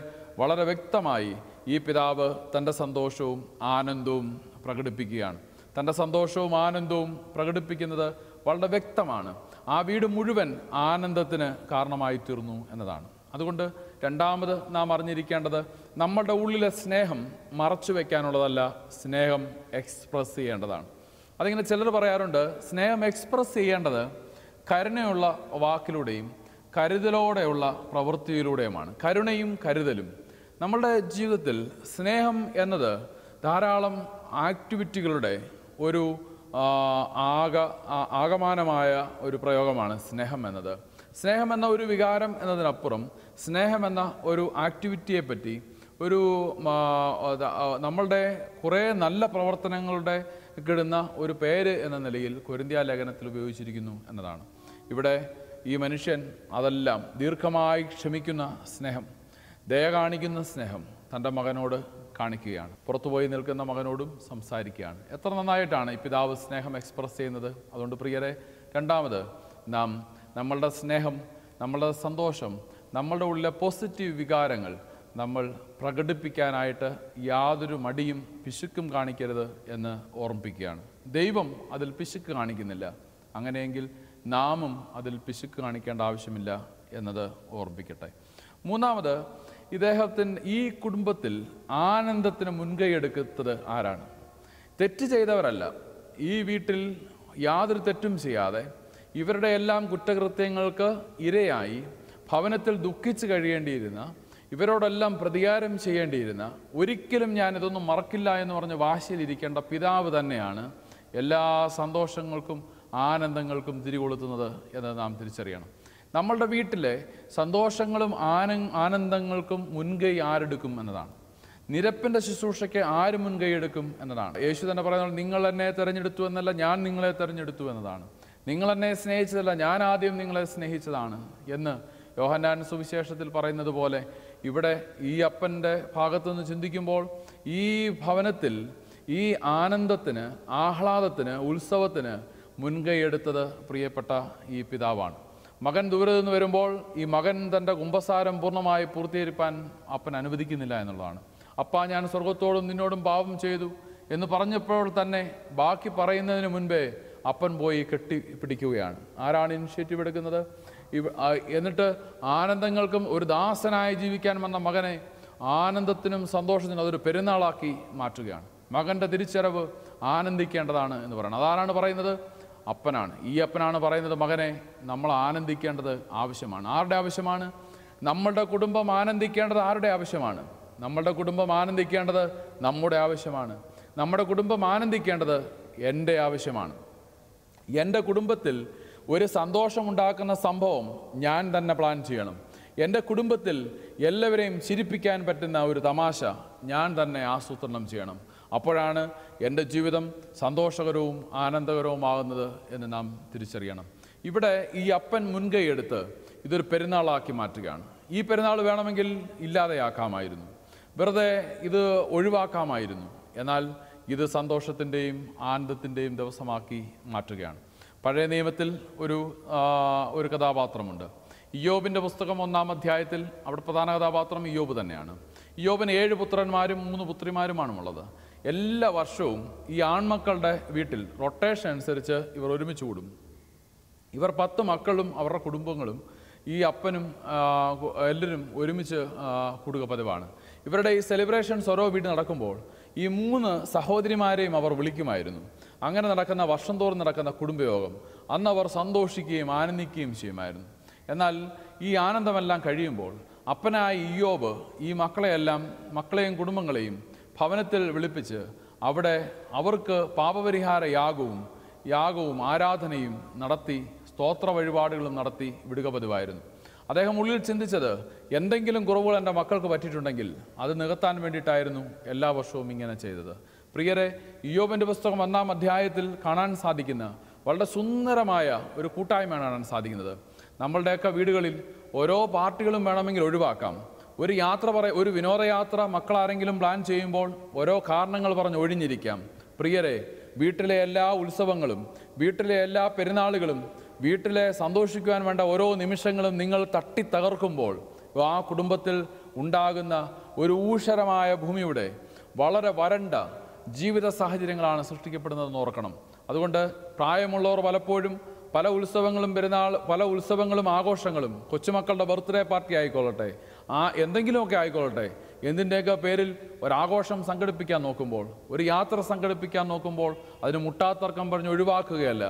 വളരെ വ്യക്തമായി ഈ പിതാവ് തൻ്റെ സന്തോഷവും ആനന്ദവും പ്രകടിപ്പിക്കുകയാണ് തൻ്റെ സന്തോഷവും ആനന്ദവും പ്രകടിപ്പിക്കുന്നത് വളരെ വ്യക്തമാണ് ആ വീട് മുഴുവൻ ആനന്ദത്തിന് കാരണമായി തീർന്നു എന്നതാണ് അതുകൊണ്ട് രണ്ടാമത് നാം അറിഞ്ഞിരിക്കേണ്ടത് നമ്മളുടെ ഉള്ളിലെ സ്നേഹം മറച്ചു വയ്ക്കാനുള്ളതല്ല സ്നേഹം എക്സ്പ്രസ് ചെയ്യേണ്ടതാണ് അതിങ്ങനെ ചിലർ പറയാറുണ്ട് സ്നേഹം എക്സ്പ്രസ് ചെയ്യേണ്ടത് കരുണയുള്ള വാക്കിലൂടെയും കരുതലോടെയുള്ള പ്രവൃത്തിയിലൂടെയുമാണ് കരുണയും കരുതലും നമ്മളുടെ ജീവിതത്തിൽ സ്നേഹം എന്നത് ധാരാളം ആക്ടിവിറ്റികളുടെ ഒരു ആക ആകമാനമായ ഒരു പ്രയോഗമാണ് സ്നേഹം എന്നത് സ്നേഹം എന്ന ഒരു വികാരം എന്നതിനപ്പുറം സ്നേഹം എന്ന ഒരു ആക്ടിവിറ്റിയെ പറ്റി ഒരു നമ്മളുടെ കുറേ നല്ല പ്രവർത്തനങ്ങളുടെ കിടുന്ന ഒരു പേര് എന്ന നിലയിൽ കൊരിന്ത്യ ലേഖനത്തിൽ ഉപയോഗിച്ചിരിക്കുന്നു എന്നതാണ് ഇവിടെ ഈ മനുഷ്യൻ അതെല്ലാം ദീർഘമായി ക്ഷമിക്കുന്ന സ്നേഹം ദയ കാണിക്കുന്ന സ്നേഹം തൻ്റെ മകനോട് കാണിക്കുകയാണ് പുറത്തുപോയി നിൽക്കുന്ന മകനോടും സംസാരിക്കുകയാണ് എത്ര നന്നായിട്ടാണ് ഈ പിതാവ് സ്നേഹം എക്സ്പ്രസ് ചെയ്യുന്നത് അതുകൊണ്ട് പ്രിയരെ രണ്ടാമത് നാം നമ്മളുടെ സ്നേഹം നമ്മളുടെ സന്തോഷം നമ്മളുടെ ഉള്ളിലെ പോസിറ്റീവ് വികാരങ്ങൾ നമ്മൾ പ്രകടിപ്പിക്കാനായിട്ട് യാതൊരു മടിയും പിശുക്കും കാണിക്കരുത് എന്ന് ഓർമ്മിപ്പിക്കുകയാണ് ദൈവം അതിൽ പിശുക്ക് കാണിക്കുന്നില്ല അങ്ങനെയെങ്കിൽ നാമും അതിൽ പിശുക്ക് കാണിക്കേണ്ട ആവശ്യമില്ല എന്നത് ഓർമ്മിപ്പിക്കട്ടെ മൂന്നാമത് ഇദ്ദേഹത്തിന് ഈ കുടുംബത്തിൽ ആനന്ദത്തിന് മുൻകൈ എടുക്കുന്നത് ആരാണ് തെറ്റ് ചെയ്തവരല്ല ഈ വീട്ടിൽ യാതൊരു തെറ്റും ചെയ്യാതെ ഇവരുടെ എല്ലാം കുറ്റകൃത്യങ്ങൾക്ക് ഇരയായി ഭവനത്തിൽ ദുഃഖിച്ച് കഴിയേണ്ടിയിരുന്ന ഇവരോടെല്ലാം പ്രതികാരം ചെയ്യേണ്ടിയിരുന്ന ഒരിക്കലും ഞാൻ ഇതൊന്നും മറക്കില്ല എന്ന് പറഞ്ഞ് വാശിയിലിരിക്കേണ്ട പിതാവ് തന്നെയാണ് എല്ലാ സന്തോഷങ്ങൾക്കും ആനന്ദങ്ങൾക്കും തിരികൊളുത്തുന്നത് എന്ന് നാം തിരിച്ചറിയണം നമ്മളുടെ വീട്ടിലെ സന്തോഷങ്ങളും ആന ആനന്ദങ്ങൾക്കും മുൻകൈ ആരെടുക്കും എന്നതാണ് നിരപ്പിൻ്റെ ശുശ്രൂഷയ്ക്ക് ആര് മുൻകൈ എടുക്കും എന്നതാണ് യേശു തന്നെ പറയുന്നത് നിങ്ങൾ എന്നെ തിരഞ്ഞെടുത്തു എന്നല്ല ഞാൻ നിങ്ങളെ തിരഞ്ഞെടുത്തു എന്നതാണ് നിങ്ങൾ എന്നെ സ്നേഹിച്ചതല്ല ഞാൻ ആദ്യം നിങ്ങളെ സ്നേഹിച്ചതാണ് എന്ന് യോഹന്നാൻ സുവിശേഷത്തിൽ പറയുന്നത് പോലെ ഇവിടെ ഈ അപ്പൻ്റെ നിന്ന് ചിന്തിക്കുമ്പോൾ ഈ ഭവനത്തിൽ ഈ ആനന്ദത്തിന് ആഹ്ലാദത്തിന് ഉത്സവത്തിന് എടുത്തത് പ്രിയപ്പെട്ട ഈ പിതാവാണ് മകൻ ദൂരത്ത് നിന്ന് വരുമ്പോൾ ഈ മകൻ തൻ്റെ കുംഭസാരം പൂർണ്ണമായി പൂർത്തീകരിപ്പാൻ അപ്പൻ അനുവദിക്കുന്നില്ല എന്നുള്ളതാണ് അപ്പ ഞാൻ സ്വർഗത്തോടും നിന്നോടും പാപം ചെയ്തു എന്ന് പറഞ്ഞപ്പോൾ തന്നെ ബാക്കി പറയുന്നതിന് മുൻപേ അപ്പൻ പോയി കെട്ടി പിടിക്കുകയാണ് ആരാണ് ഇനിഷ്യേറ്റീവ് എടുക്കുന്നത് എന്നിട്ട് ആനന്ദങ്ങൾക്കും ഒരു ദാസനായി ജീവിക്കാൻ വന്ന മകനെ ആനന്ദത്തിനും സന്തോഷത്തിനും അതൊരു പെരുന്നാളാക്കി മാറ്റുകയാണ് മകൻ്റെ തിരിച്ചറിവ് ആനന്ദിക്കേണ്ടതാണ് എന്ന് പറയുന്നത് അതാരാണ് പറയുന്നത് അപ്പനാണ് ഈ അപ്പനാണ് പറയുന്നത് മകനെ നമ്മൾ ആനന്ദിക്കേണ്ടത് ആവശ്യമാണ് ആരുടെ ആവശ്യമാണ് നമ്മളുടെ കുടുംബം ആനന്ദിക്കേണ്ടത് ആരുടെ ആവശ്യമാണ് നമ്മളുടെ കുടുംബം ആനന്ദിക്കേണ്ടത് നമ്മുടെ ആവശ്യമാണ് നമ്മുടെ കുടുംബം ആനന്ദിക്കേണ്ടത് എൻ്റെ ആവശ്യമാണ് എൻ്റെ കുടുംബത്തിൽ ഒരു സന്തോഷമുണ്ടാക്കുന്ന സംഭവം ഞാൻ തന്നെ പ്ലാൻ ചെയ്യണം എൻ്റെ കുടുംബത്തിൽ എല്ലാവരെയും ചിരിപ്പിക്കാൻ പറ്റുന്ന ഒരു തമാശ ഞാൻ തന്നെ ആസൂത്രണം ചെയ്യണം അപ്പോഴാണ് എൻ്റെ ജീവിതം സന്തോഷകരവും ആനന്ദകരവുമാകുന്നത് എന്ന് നാം തിരിച്ചറിയണം ഇവിടെ ഈ അപ്പൻ മുൻകൈയെടുത്ത് ഇതൊരു പെരുന്നാളാക്കി മാറ്റുകയാണ് ഈ പെരുന്നാൾ വേണമെങ്കിൽ ഇല്ലാതെയാക്കാമായിരുന്നു വെറുതെ ഇത് ഒഴിവാക്കാമായിരുന്നു എന്നാൽ ഇത് സന്തോഷത്തിൻ്റെയും ആനന്ദത്തിൻ്റെയും ദിവസമാക്കി മാറ്റുകയാണ് പഴയ നിയമത്തിൽ ഒരു ഒരു കഥാപാത്രമുണ്ട് ഇയോബിൻ്റെ പുസ്തകം ഒന്നാം അധ്യായത്തിൽ അവിടെ പ്രധാന കഥാപാത്രം ഇയോബ് തന്നെയാണ് ഇയോബിന് ഏഴ് പുത്രന്മാരും മൂന്ന് പുത്രിമാരുമാണുള്ളത് എല്ലാ വർഷവും ഈ ആൺമക്കളുടെ വീട്ടിൽ റൊട്ടേഷൻ അനുസരിച്ച് ഇവർ ഒരുമിച്ച് കൂടും ഇവർ പത്ത് മക്കളും അവരുടെ കുടുംബങ്ങളും ഈ അപ്പനും എല്ലാവരും ഒരുമിച്ച് കൂടുക പതിവാണ് ഇവരുടെ ഈ സെലിബ്രേഷൻസ് ഓരോ വീട് നടക്കുമ്പോൾ ഈ മൂന്ന് സഹോദരിമാരെയും അവർ വിളിക്കുമായിരുന്നു അങ്ങനെ നടക്കുന്ന വർഷം തോറും നടക്കുന്ന കുടുംബയോഗം അന്ന് അവർ സന്തോഷിക്കുകയും ആനന്ദിക്കുകയും ചെയ്യുമായിരുന്നു എന്നാൽ ഈ ആനന്ദമെല്ലാം കഴിയുമ്പോൾ അപ്പനായ ഇയോബ് ഈ മക്കളെയെല്ലാം മക്കളെയും കുടുംബങ്ങളെയും ഭവനത്തിൽ വിളിപ്പിച്ച് അവിടെ അവർക്ക് പാപപരിഹാര യാഗവും യാഗവും ആരാധനയും നടത്തി സ്തോത്ര വഴിപാടുകളും നടത്തി വിടുക പതിവായിരുന്നു അദ്ദേഹം ഉള്ളിൽ ചിന്തിച്ചത് എന്തെങ്കിലും കുറവുകൾ എൻ്റെ മക്കൾക്ക് പറ്റിയിട്ടുണ്ടെങ്കിൽ അത് നികത്താൻ വേണ്ടിയിട്ടായിരുന്നു എല്ലാ വർഷവും ഇങ്ങനെ ചെയ്തത് പ്രിയരെ ഇയോബിൻ്റെ പുസ്തകം ഒന്നാം അധ്യായത്തിൽ കാണാൻ സാധിക്കുന്ന വളരെ സുന്ദരമായ ഒരു കൂട്ടായ്മയാണ് കാണാൻ സാധിക്കുന്നത് നമ്മളുടെയൊക്കെ വീടുകളിൽ ഓരോ പാർട്ടികളും വേണമെങ്കിൽ ഒഴിവാക്കാം ഒരു യാത്ര പറ ഒരു വിനോദയാത്ര മക്കളാരെങ്കിലും പ്ലാൻ ചെയ്യുമ്പോൾ ഓരോ കാരണങ്ങൾ പറഞ്ഞ് ഒഴിഞ്ഞിരിക്കാം പ്രിയരെ വീട്ടിലെ എല്ലാ ഉത്സവങ്ങളും വീട്ടിലെ എല്ലാ പെരുന്നാളുകളും വീട്ടിലെ സന്തോഷിക്കുവാൻ വേണ്ട ഓരോ നിമിഷങ്ങളും നിങ്ങൾ തട്ടി തകർക്കുമ്പോൾ ആ കുടുംബത്തിൽ ഉണ്ടാകുന്ന ഒരു ഊഷരമായ ഭൂമിയുടെ വളരെ വരണ്ട ജീവിത സാഹചര്യങ്ങളാണ് സൃഷ്ടിക്കപ്പെടുന്നതെന്ന് ഓർക്കണം അതുകൊണ്ട് പ്രായമുള്ളവർ പലപ്പോഴും പല ഉത്സവങ്ങളും പെരുന്നാൾ പല ഉത്സവങ്ങളും ആഘോഷങ്ങളും കൊച്ചുമക്കളുടെ ബർത്ത്ഡേ പാർട്ടി ആയിക്കൊള്ളട്ടെ ആ എന്തെങ്കിലുമൊക്കെ ആയിക്കോളട്ടെ എന്തിൻ്റെയൊക്കെ പേരിൽ ഒരാഘോഷം സംഘടിപ്പിക്കാൻ നോക്കുമ്പോൾ ഒരു യാത്ര സംഘടിപ്പിക്കാൻ നോക്കുമ്പോൾ അതിന് മുട്ടാത്തർക്കം പറഞ്ഞ് ഒഴിവാക്കുകയല്ല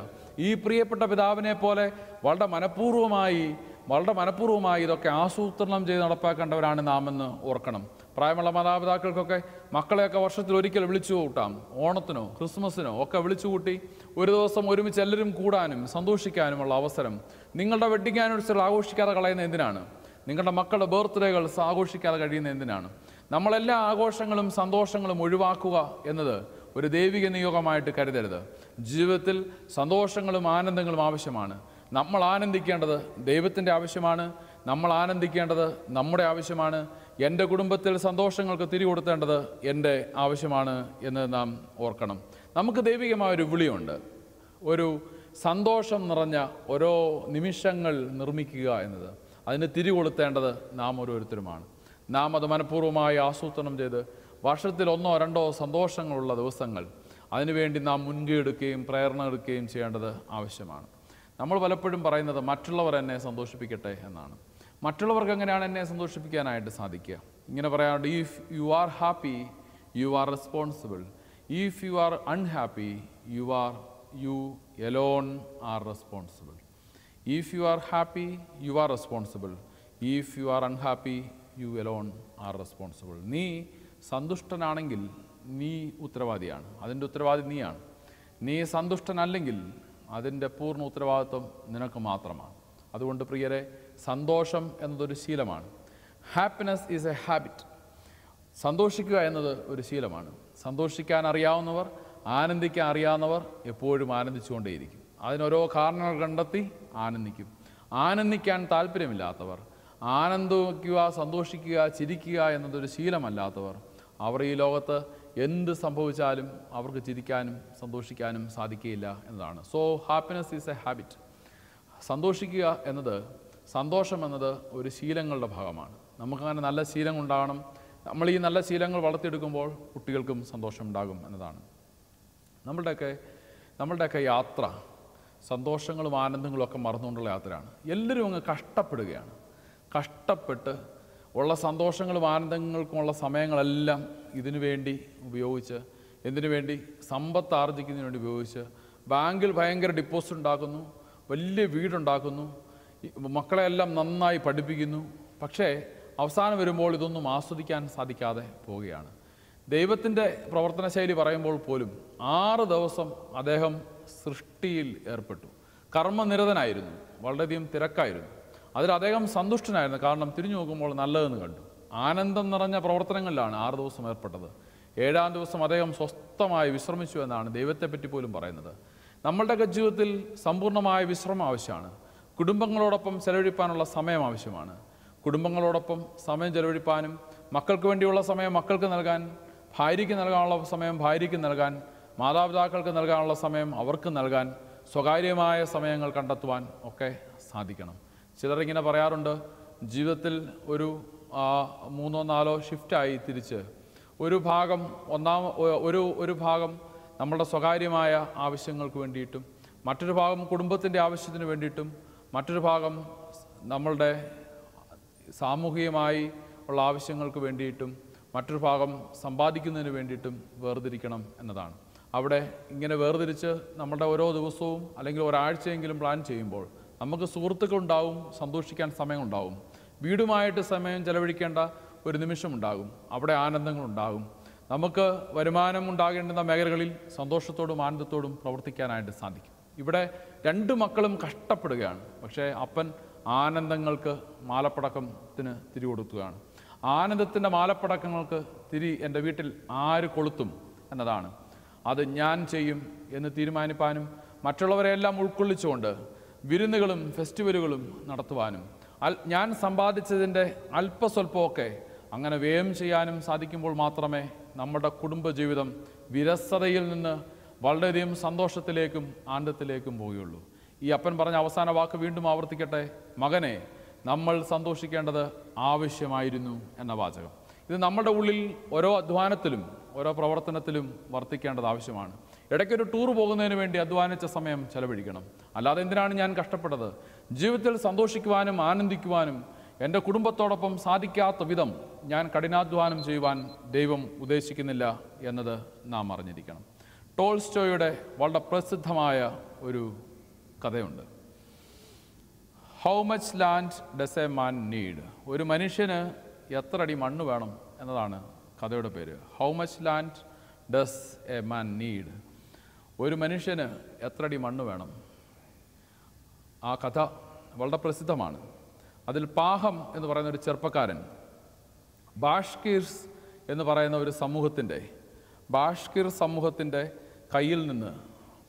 ഈ പ്രിയപ്പെട്ട പിതാവിനെ പോലെ വളരെ മനഃപൂർവ്വമായി വളരെ മനഃപൂർവ്വമായി ഇതൊക്കെ ആസൂത്രണം ചെയ്ത് നടപ്പാക്കേണ്ടവരാണ് നാമെന്ന് ഓർക്കണം പ്രായമുള്ള മാതാപിതാക്കൾക്കൊക്കെ മക്കളെയൊക്കെ വർഷത്തിൽ ഒരിക്കൽ വിളിച്ചു കൂട്ടാം ഓണത്തിനോ ക്രിസ്മസിനോ ഒക്കെ വിളിച്ചു കൂട്ടി ഒരു ദിവസം ഒരുമിച്ച് എല്ലാവരും കൂടാനും സന്തോഷിക്കാനുമുള്ള അവസരം നിങ്ങളുടെ വെഡിങ് ആനിവേഴ്സറി ആഘോഷിക്കാതെ കളയുന്ന എന്തിനാണ് നിങ്ങളുടെ മക്കളുടെ ബർത്ത്ഡേകൾ ആഘോഷിക്കാതെ കഴിയുന്ന എന്തിനാണ് നമ്മളെല്ലാ ആഘോഷങ്ങളും സന്തോഷങ്ങളും ഒഴിവാക്കുക എന്നത് ഒരു ദൈവിക നിയോഗമായിട്ട് കരുതരുത് ജീവിതത്തിൽ സന്തോഷങ്ങളും ആനന്ദങ്ങളും ആവശ്യമാണ് നമ്മൾ ആനന്ദിക്കേണ്ടത് ദൈവത്തിൻ്റെ ആവശ്യമാണ് നമ്മൾ ആനന്ദിക്കേണ്ടത് നമ്മുടെ ആവശ്യമാണ് എൻ്റെ കുടുംബത്തിൽ സന്തോഷങ്ങൾക്ക് തിരി കൊടുത്തേണ്ടത് എൻ്റെ ആവശ്യമാണ് എന്ന് നാം ഓർക്കണം നമുക്ക് ദൈവികമായ ഒരു വിളിയുണ്ട് ഒരു സന്തോഷം നിറഞ്ഞ ഓരോ നിമിഷങ്ങൾ നിർമ്മിക്കുക എന്നത് അതിന് തിരികൊളുത്തേണ്ടത് നാം ഓരോരുത്തരുമാണ് നാം അത് മനഃപൂർവ്വമായി ആസൂത്രണം ചെയ്ത് വർഷത്തിൽ ഒന്നോ രണ്ടോ സന്തോഷങ്ങളുള്ള ദിവസങ്ങൾ അതിനുവേണ്ടി നാം മുൻകൈയെടുക്കുകയും പ്രേരണ എടുക്കുകയും ചെയ്യേണ്ടത് ആവശ്യമാണ് നമ്മൾ പലപ്പോഴും പറയുന്നത് മറ്റുള്ളവർ എന്നെ സന്തോഷിപ്പിക്കട്ടെ എന്നാണ് മറ്റുള്ളവർക്ക് എങ്ങനെയാണ് എന്നെ സന്തോഷിപ്പിക്കാനായിട്ട് സാധിക്കുക ഇങ്ങനെ പറയാറുണ്ട് if you are happy you are responsible if you are unhappy you are you alone are responsible If you are happy, you are responsible. If you are unhappy, you alone are responsible. നീ സന്തുഷ്ടനാണെങ്കിൽ നീ ഉത്തരവാദിയാണ് അതിൻ്റെ ഉത്തരവാദി നീയാണ് നീ സന്തുഷ്ടനല്ലെങ്കിൽ അതിൻ്റെ പൂർണ്ണ ഉത്തരവാദിത്വം നിനക്ക് മാത്രമാണ് അതുകൊണ്ട് പ്രിയരെ സന്തോഷം എന്നതൊരു ശീലമാണ് ഹാപ്പിനെസ് ഈസ് എ ഹാബിറ്റ് സന്തോഷിക്കുക എന്നത് ഒരു ശീലമാണ് സന്തോഷിക്കാൻ അറിയാവുന്നവർ ആനന്ദിക്കാൻ അറിയാവുന്നവർ എപ്പോഴും ആനന്ദിച്ചുകൊണ്ടേയിരിക്കും അതിനോരോ കാരണങ്ങൾ കണ്ടെത്തി ആനന്ദിക്കും ആനന്ദിക്കാൻ താല്പര്യമില്ലാത്തവർ ആനന്ദിക്കുക സന്തോഷിക്കുക ചിരിക്കുക എന്നതൊരു ശീലമല്ലാത്തവർ അവർ ഈ ലോകത്ത് എന്ത് സംഭവിച്ചാലും അവർക്ക് ചിരിക്കാനും സന്തോഷിക്കാനും സാധിക്കുകയില്ല എന്നതാണ് so happiness is a habit സന്തോഷിക്കുക എന്നത് സന്തോഷം എന്നത് ഒരു ശീലങ്ങളുടെ ഭാഗമാണ് നമുക്കങ്ങനെ നല്ല ശീലം ഉണ്ടാകണം നമ്മൾ ഈ നല്ല ശീലങ്ങൾ വളർത്തിയെടുക്കുമ്പോൾ കുട്ടികൾക്കും സന്തോഷം ഉണ്ടാകും എന്നതാണ് നമ്മളുടെയൊക്കെ നമ്മളുടെയൊക്കെ യാത്ര സന്തോഷങ്ങളും ആനന്ദങ്ങളും ഒക്കെ മറന്നുകൊണ്ടുള്ള യാത്രയാണ് എല്ലാവരും അങ്ങ് കഷ്ടപ്പെടുകയാണ് കഷ്ടപ്പെട്ട് ഉള്ള സന്തോഷങ്ങളും ആനന്ദങ്ങൾക്കുമുള്ള സമയങ്ങളെല്ലാം ഇതിനു വേണ്ടി ഉപയോഗിച്ച് എന്തിനു വേണ്ടി സമ്പത്ത് ആർജിക്കുന്നതിന് വേണ്ടി ഉപയോഗിച്ച് ബാങ്കിൽ ഭയങ്കര ഡിപ്പോസിറ്റ് ഉണ്ടാക്കുന്നു വലിയ വീടുണ്ടാക്കുന്നു മക്കളെയെല്ലാം നന്നായി പഠിപ്പിക്കുന്നു പക്ഷേ അവസാനം വരുമ്പോൾ ഇതൊന്നും ആസ്വദിക്കാൻ സാധിക്കാതെ പോവുകയാണ് ദൈവത്തിൻ്റെ പ്രവർത്തന ശൈലി പറയുമ്പോൾ പോലും ആറ് ദിവസം അദ്ദേഹം സൃഷ്ടിയിൽ ഏർപ്പെട്ടു കർമ്മനിരതനായിരുന്നു വളരെയധികം തിരക്കായിരുന്നു അതിൽ അദ്ദേഹം സന്തുഷ്ടനായിരുന്നു കാരണം തിരിഞ്ഞു നോക്കുമ്പോൾ നല്ലതെന്ന് കണ്ടു ആനന്ദം നിറഞ്ഞ പ്രവർത്തനങ്ങളിലാണ് ആറ് ദിവസം ഏർപ്പെട്ടത് ഏഴാം ദിവസം അദ്ദേഹം സ്വസ്ഥമായി വിശ്രമിച്ചു എന്നാണ് ദൈവത്തെപ്പറ്റി പോലും പറയുന്നത് നമ്മളുടെ ജീവിതത്തിൽ സമ്പൂർണ്ണമായ വിശ്രമം ആവശ്യമാണ് കുടുംബങ്ങളോടൊപ്പം ചെലവഴിപ്പാനുള്ള സമയം ആവശ്യമാണ് കുടുംബങ്ങളോടൊപ്പം സമയം ചെലവഴിപ്പാനും മക്കൾക്ക് വേണ്ടിയുള്ള സമയം മക്കൾക്ക് നൽകാൻ ഭാര്യയ്ക്ക് നൽകാനുള്ള സമയം ഭാര്യയ്ക്ക് നൽകാൻ മാതാപിതാക്കൾക്ക് നൽകാനുള്ള സമയം അവർക്ക് നൽകാൻ സ്വകാര്യമായ സമയങ്ങൾ കണ്ടെത്തുവാൻ ഒക്കെ സാധിക്കണം ചിലരിങ്ങനെ പറയാറുണ്ട് ജീവിതത്തിൽ ഒരു മൂന്നോ നാലോ ഷിഫ്റ്റായി തിരിച്ച് ഒരു ഭാഗം ഒന്നാം ഒരു ഒരു ഭാഗം നമ്മളുടെ സ്വകാര്യമായ ആവശ്യങ്ങൾക്ക് വേണ്ടിയിട്ടും മറ്റൊരു ഭാഗം കുടുംബത്തിൻ്റെ ആവശ്യത്തിന് വേണ്ടിയിട്ടും മറ്റൊരു ഭാഗം നമ്മളുടെ സാമൂഹികമായി ഉള്ള ആവശ്യങ്ങൾക്ക് വേണ്ടിയിട്ടും മറ്റൊരു ഭാഗം സമ്പാദിക്കുന്നതിന് വേണ്ടിയിട്ടും വേർതിരിക്കണം എന്നതാണ് അവിടെ ഇങ്ങനെ വേർതിരിച്ച് നമ്മുടെ ഓരോ ദിവസവും അല്ലെങ്കിൽ ഒരാഴ്ചയെങ്കിലും പ്ലാൻ ചെയ്യുമ്പോൾ നമുക്ക് സുഹൃത്തുക്കളുണ്ടാവും സന്തോഷിക്കാൻ സമയമുണ്ടാവും വീടുമായിട്ട് സമയം ചെലവഴിക്കേണ്ട ഒരു നിമിഷമുണ്ടാകും അവിടെ ആനന്ദങ്ങളുണ്ടാകും നമുക്ക് വരുമാനം ഉണ്ടാകേണ്ടുന്ന മേഖലകളിൽ സന്തോഷത്തോടും ആനന്ദത്തോടും പ്രവർത്തിക്കാനായിട്ട് സാധിക്കും ഇവിടെ രണ്ട് മക്കളും കഷ്ടപ്പെടുകയാണ് പക്ഷേ അപ്പൻ ആനന്ദങ്ങൾക്ക് മാലപ്പടക്കത്തിന് തിരി കൊടുക്കുകയാണ് ആനന്ദത്തിൻ്റെ മാലപ്പടക്കങ്ങൾക്ക് തിരി എൻ്റെ വീട്ടിൽ ആര് കൊളുത്തും എന്നതാണ് അത് ഞാൻ ചെയ്യും എന്ന് തീരുമാനിപ്പാനും മറ്റുള്ളവരെയെല്ലാം ഉൾക്കൊള്ളിച്ചുകൊണ്ട് വിരുന്നുകളും ഫെസ്റ്റിവലുകളും നടത്തുവാനും അൽ ഞാൻ സമ്പാദിച്ചതിൻ്റെ അല്പസ്വല്പമൊക്കെ അങ്ങനെ വ്യയം ചെയ്യാനും സാധിക്കുമ്പോൾ മാത്രമേ നമ്മുടെ കുടുംബജീവിതം വിരസതയിൽ നിന്ന് വളരെയധികം സന്തോഷത്തിലേക്കും ആനന്ദത്തിലേക്കും പോവുകയുള്ളൂ ഈ അപ്പൻ പറഞ്ഞ അവസാന വാക്ക് വീണ്ടും ആവർത്തിക്കട്ടെ മകനെ നമ്മൾ സന്തോഷിക്കേണ്ടത് ആവശ്യമായിരുന്നു എന്ന വാചകം ഇത് നമ്മുടെ ഉള്ളിൽ ഓരോ അധ്വാനത്തിലും ഓരോ പ്രവർത്തനത്തിലും വർത്തിക്കേണ്ടത് ആവശ്യമാണ് ഇടയ്ക്കൊരു ടൂർ പോകുന്നതിന് വേണ്ടി അധ്വാനിച്ച സമയം ചെലവഴിക്കണം അല്ലാതെ എന്തിനാണ് ഞാൻ കഷ്ടപ്പെട്ടത് ജീവിതത്തിൽ സന്തോഷിക്കുവാനും ആനന്ദിക്കുവാനും എൻ്റെ കുടുംബത്തോടൊപ്പം സാധിക്കാത്ത വിധം ഞാൻ കഠിനാധ്വാനം ചെയ്യുവാൻ ദൈവം ഉദ്ദേശിക്കുന്നില്ല എന്നത് നാം അറിഞ്ഞിരിക്കണം ടോൾസ്റ്റോയുടെ വളരെ പ്രസിദ്ധമായ ഒരു കഥയുണ്ട് how much land does a man need ഒരു മനുഷ്യന് എത്ര അടി മണ്ണ് വേണം എന്നതാണ് കഥയുടെ പേര് how much land does a man need ഒരു മനുഷ്യന് എത്രടി മണ്ണ് വേണം ആ കഥ വളരെ പ്രസിദ്ധമാണ് അതിൽ പാഹം എന്ന് പറയുന്ന ഒരു ചെറുപ്പക്കാരൻ ബാഷ്കീർസ് എന്ന് പറയുന്ന ഒരു സമൂഹത്തിൻ്റെ ബാഷ്കീർ സമൂഹത്തിൻ്റെ കയ്യിൽ നിന്ന്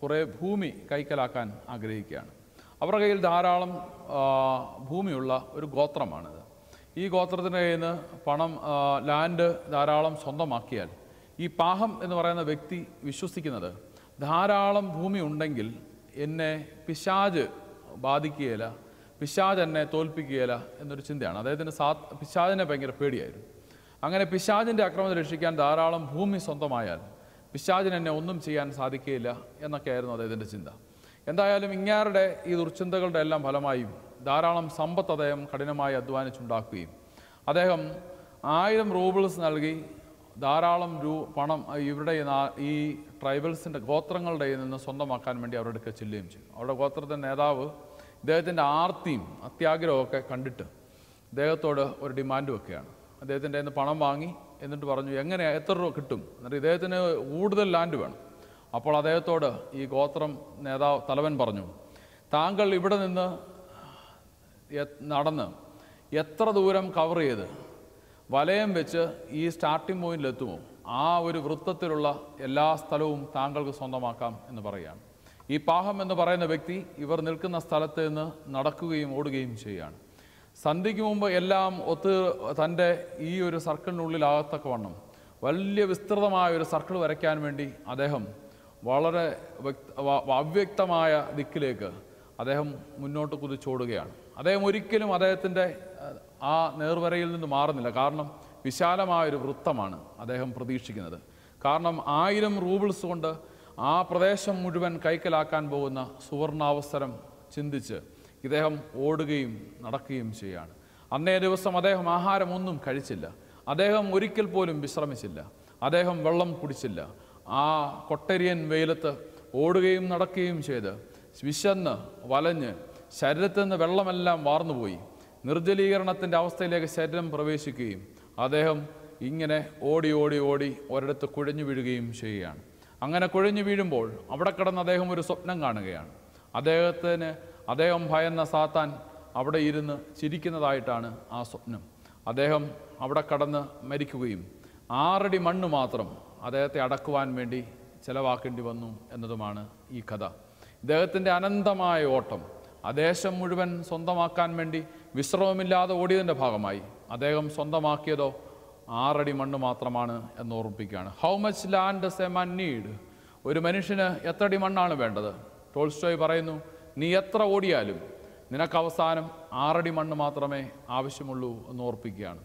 കുറേ ഭൂമി കൈക്കലാക്കാൻ ആഗ്രഹിക്കുകയാണ് അവരുടെ കയ്യിൽ ധാരാളം ഭൂമിയുള്ള ഒരു ഗോത്രമാണിത് ഈ ഗോത്രത്തിന് കയ്യിൽ നിന്ന് പണം ലാൻഡ് ധാരാളം സ്വന്തമാക്കിയാൽ ഈ പാഹം എന്ന് പറയുന്ന വ്യക്തി വിശ്വസിക്കുന്നത് ധാരാളം ഭൂമി ഉണ്ടെങ്കിൽ എന്നെ പിശാജ് ബാധിക്കുകയില്ല പിശാജ് എന്നെ തോൽപ്പിക്കുകയില്ല എന്നൊരു ചിന്തയാണ് അദ്ദേഹത്തിൻ്റെ സാ പിശാജിനെ ഭയങ്കര പേടിയായിരുന്നു അങ്ങനെ പിശാജിൻ്റെ അക്രമത്തെ രക്ഷിക്കാൻ ധാരാളം ഭൂമി സ്വന്തമായാൽ പിശാജിന് എന്നെ ഒന്നും ചെയ്യാൻ സാധിക്കുകയില്ല എന്നൊക്കെയായിരുന്നു അദ്ദേഹത്തിൻ്റെ ചിന്ത എന്തായാലും ഇങ്ങാരുടെ ഈ ദുർചിന്തകളുടെ എല്ലാം ഫലമായും ധാരാളം സമ്പത്ത് അദ്ദേഹം കഠിനമായി അധ്വാനിച്ചുണ്ടാക്കുകയും അദ്ദേഹം ആയിരം റൂബിൾസ് നൽകി ധാരാളം രൂ പണം ഇവരുടെ ഈ ട്രൈബൽസിൻ്റെ ഗോത്രങ്ങളുടെ നിന്ന് സ്വന്തമാക്കാൻ വേണ്ടി അവരുടെ ചെല്ലുകയും ചെയ്തു അവരുടെ ഗോത്രത്തിൻ്റെ നേതാവ് ഇദ്ദേഹത്തിൻ്റെ ആർത്തിയും അത്യാഗ്രഹമൊക്കെ കണ്ടിട്ട് ഇദ്ദേഹത്തോട് ഒരു ഡിമാൻഡ് വെക്കുകയാണ് അദ്ദേഹത്തിൻ്റെ നിന്ന് പണം വാങ്ങി എന്നിട്ട് പറഞ്ഞു എങ്ങനെ എത്ര രൂപ കിട്ടും എന്നിട്ട് ഇദ്ദേഹത്തിന് കൂടുതൽ ലാൻഡ് വേണം അപ്പോൾ അദ്ദേഹത്തോട് ഈ ഗോത്രം നേതാവ് തലവൻ പറഞ്ഞു താങ്കൾ ഇവിടെ നിന്ന് നടന്ന് എത്ര ദൂരം കവർ ചെയ്ത് വലയം വെച്ച് ഈ സ്റ്റാർട്ടിംഗ് എത്തുമോ ആ ഒരു വൃത്തത്തിലുള്ള എല്ലാ സ്ഥലവും താങ്കൾക്ക് സ്വന്തമാക്കാം എന്ന് പറയുകയാണ് ഈ പാഹം എന്ന് പറയുന്ന വ്യക്തി ഇവർ നിൽക്കുന്ന സ്ഥലത്ത് നിന്ന് നടക്കുകയും ഓടുകയും ചെയ്യുകയാണ് സന്ധിക്ക് മുമ്പ് എല്ലാം ഒത്ത് തൻ്റെ ഈ ഒരു സർക്കിളിനുള്ളിലാകത്തക്ക വണ്ണം വലിയ വിസ്തൃതമായ ഒരു സർക്കിൾ വരയ്ക്കാൻ വേണ്ടി അദ്ദേഹം വളരെ അവ്യക്തമായ ദിക്കിലേക്ക് അദ്ദേഹം മുന്നോട്ട് കുതിച്ചോടുകയാണ് അദ്ദേഹം ഒരിക്കലും അദ്ദേഹത്തിൻ്റെ ആ നേർവരയിൽ നിന്ന് മാറുന്നില്ല കാരണം വിശാലമായൊരു വൃത്തമാണ് അദ്ദേഹം പ്രതീക്ഷിക്കുന്നത് കാരണം ആയിരം റൂബിൾസ് കൊണ്ട് ആ പ്രദേശം മുഴുവൻ കൈക്കലാക്കാൻ പോകുന്ന സുവർണാവസരം ചിന്തിച്ച് ഇദ്ദേഹം ഓടുകയും നടക്കുകയും ചെയ്യുകയാണ് അന്നേ ദിവസം അദ്ദേഹം ആഹാരമൊന്നും കഴിച്ചില്ല അദ്ദേഹം ഒരിക്കൽ പോലും വിശ്രമിച്ചില്ല അദ്ദേഹം വെള്ളം കുടിച്ചില്ല ആ കൊട്ടരിയൻ വെയിലത്ത് ഓടുകയും നടക്കുകയും ചെയ്ത് വിശന്ന് വലഞ്ഞ് ശരീരത്തിൽ നിന്ന് വെള്ളമെല്ലാം വാർന്നുപോയി നിർജ്ജലീകരണത്തിൻ്റെ അവസ്ഥയിലേക്ക് ശരീരം പ്രവേശിക്കുകയും അദ്ദേഹം ഇങ്ങനെ ഓടി ഓടി ഓടി ഒരിടത്ത് കുഴഞ്ഞു വീഴുകയും ചെയ്യുകയാണ് അങ്ങനെ കുഴഞ്ഞു വീഴുമ്പോൾ അവിടെ കിടന്ന് അദ്ദേഹം ഒരു സ്വപ്നം കാണുകയാണ് അദ്ദേഹത്തിന് അദ്ദേഹം ഭയന്ന സാത്താൻ അവിടെ ഇരുന്ന് ചിരിക്കുന്നതായിട്ടാണ് ആ സ്വപ്നം അദ്ദേഹം അവിടെ കടന്ന് മരിക്കുകയും ആറടി മണ്ണ് മാത്രം അദ്ദേഹത്തെ അടക്കുവാൻ വേണ്ടി ചിലവാക്കേണ്ടി വന്നു എന്നതുമാണ് ഈ കഥ ഇദ്ദേഹത്തിൻ്റെ അനന്തമായ ഓട്ടം ആ ദേശം മുഴുവൻ സ്വന്തമാക്കാൻ വേണ്ടി വിശ്രമമില്ലാതെ ഓടിയതിൻ്റെ ഭാഗമായി അദ്ദേഹം സ്വന്തമാക്കിയതോ ആറടി മണ്ണ് മാത്രമാണ് എന്ന് ഓർമ്മിപ്പിക്കുകയാണ് how much land a man need ഒരു മനുഷ്യന് എത്രടി മണ്ണാണ് വേണ്ടത് ടോൾസ്റ്റോയ് പറയുന്നു നീ എത്ര ഓടിയാലും നിനക്ക് അവസാനം ആറടി മണ്ണ് മാത്രമേ ആവശ്യമുള്ളൂ എന്ന് ഓർപ്പിക്കുകയാണ്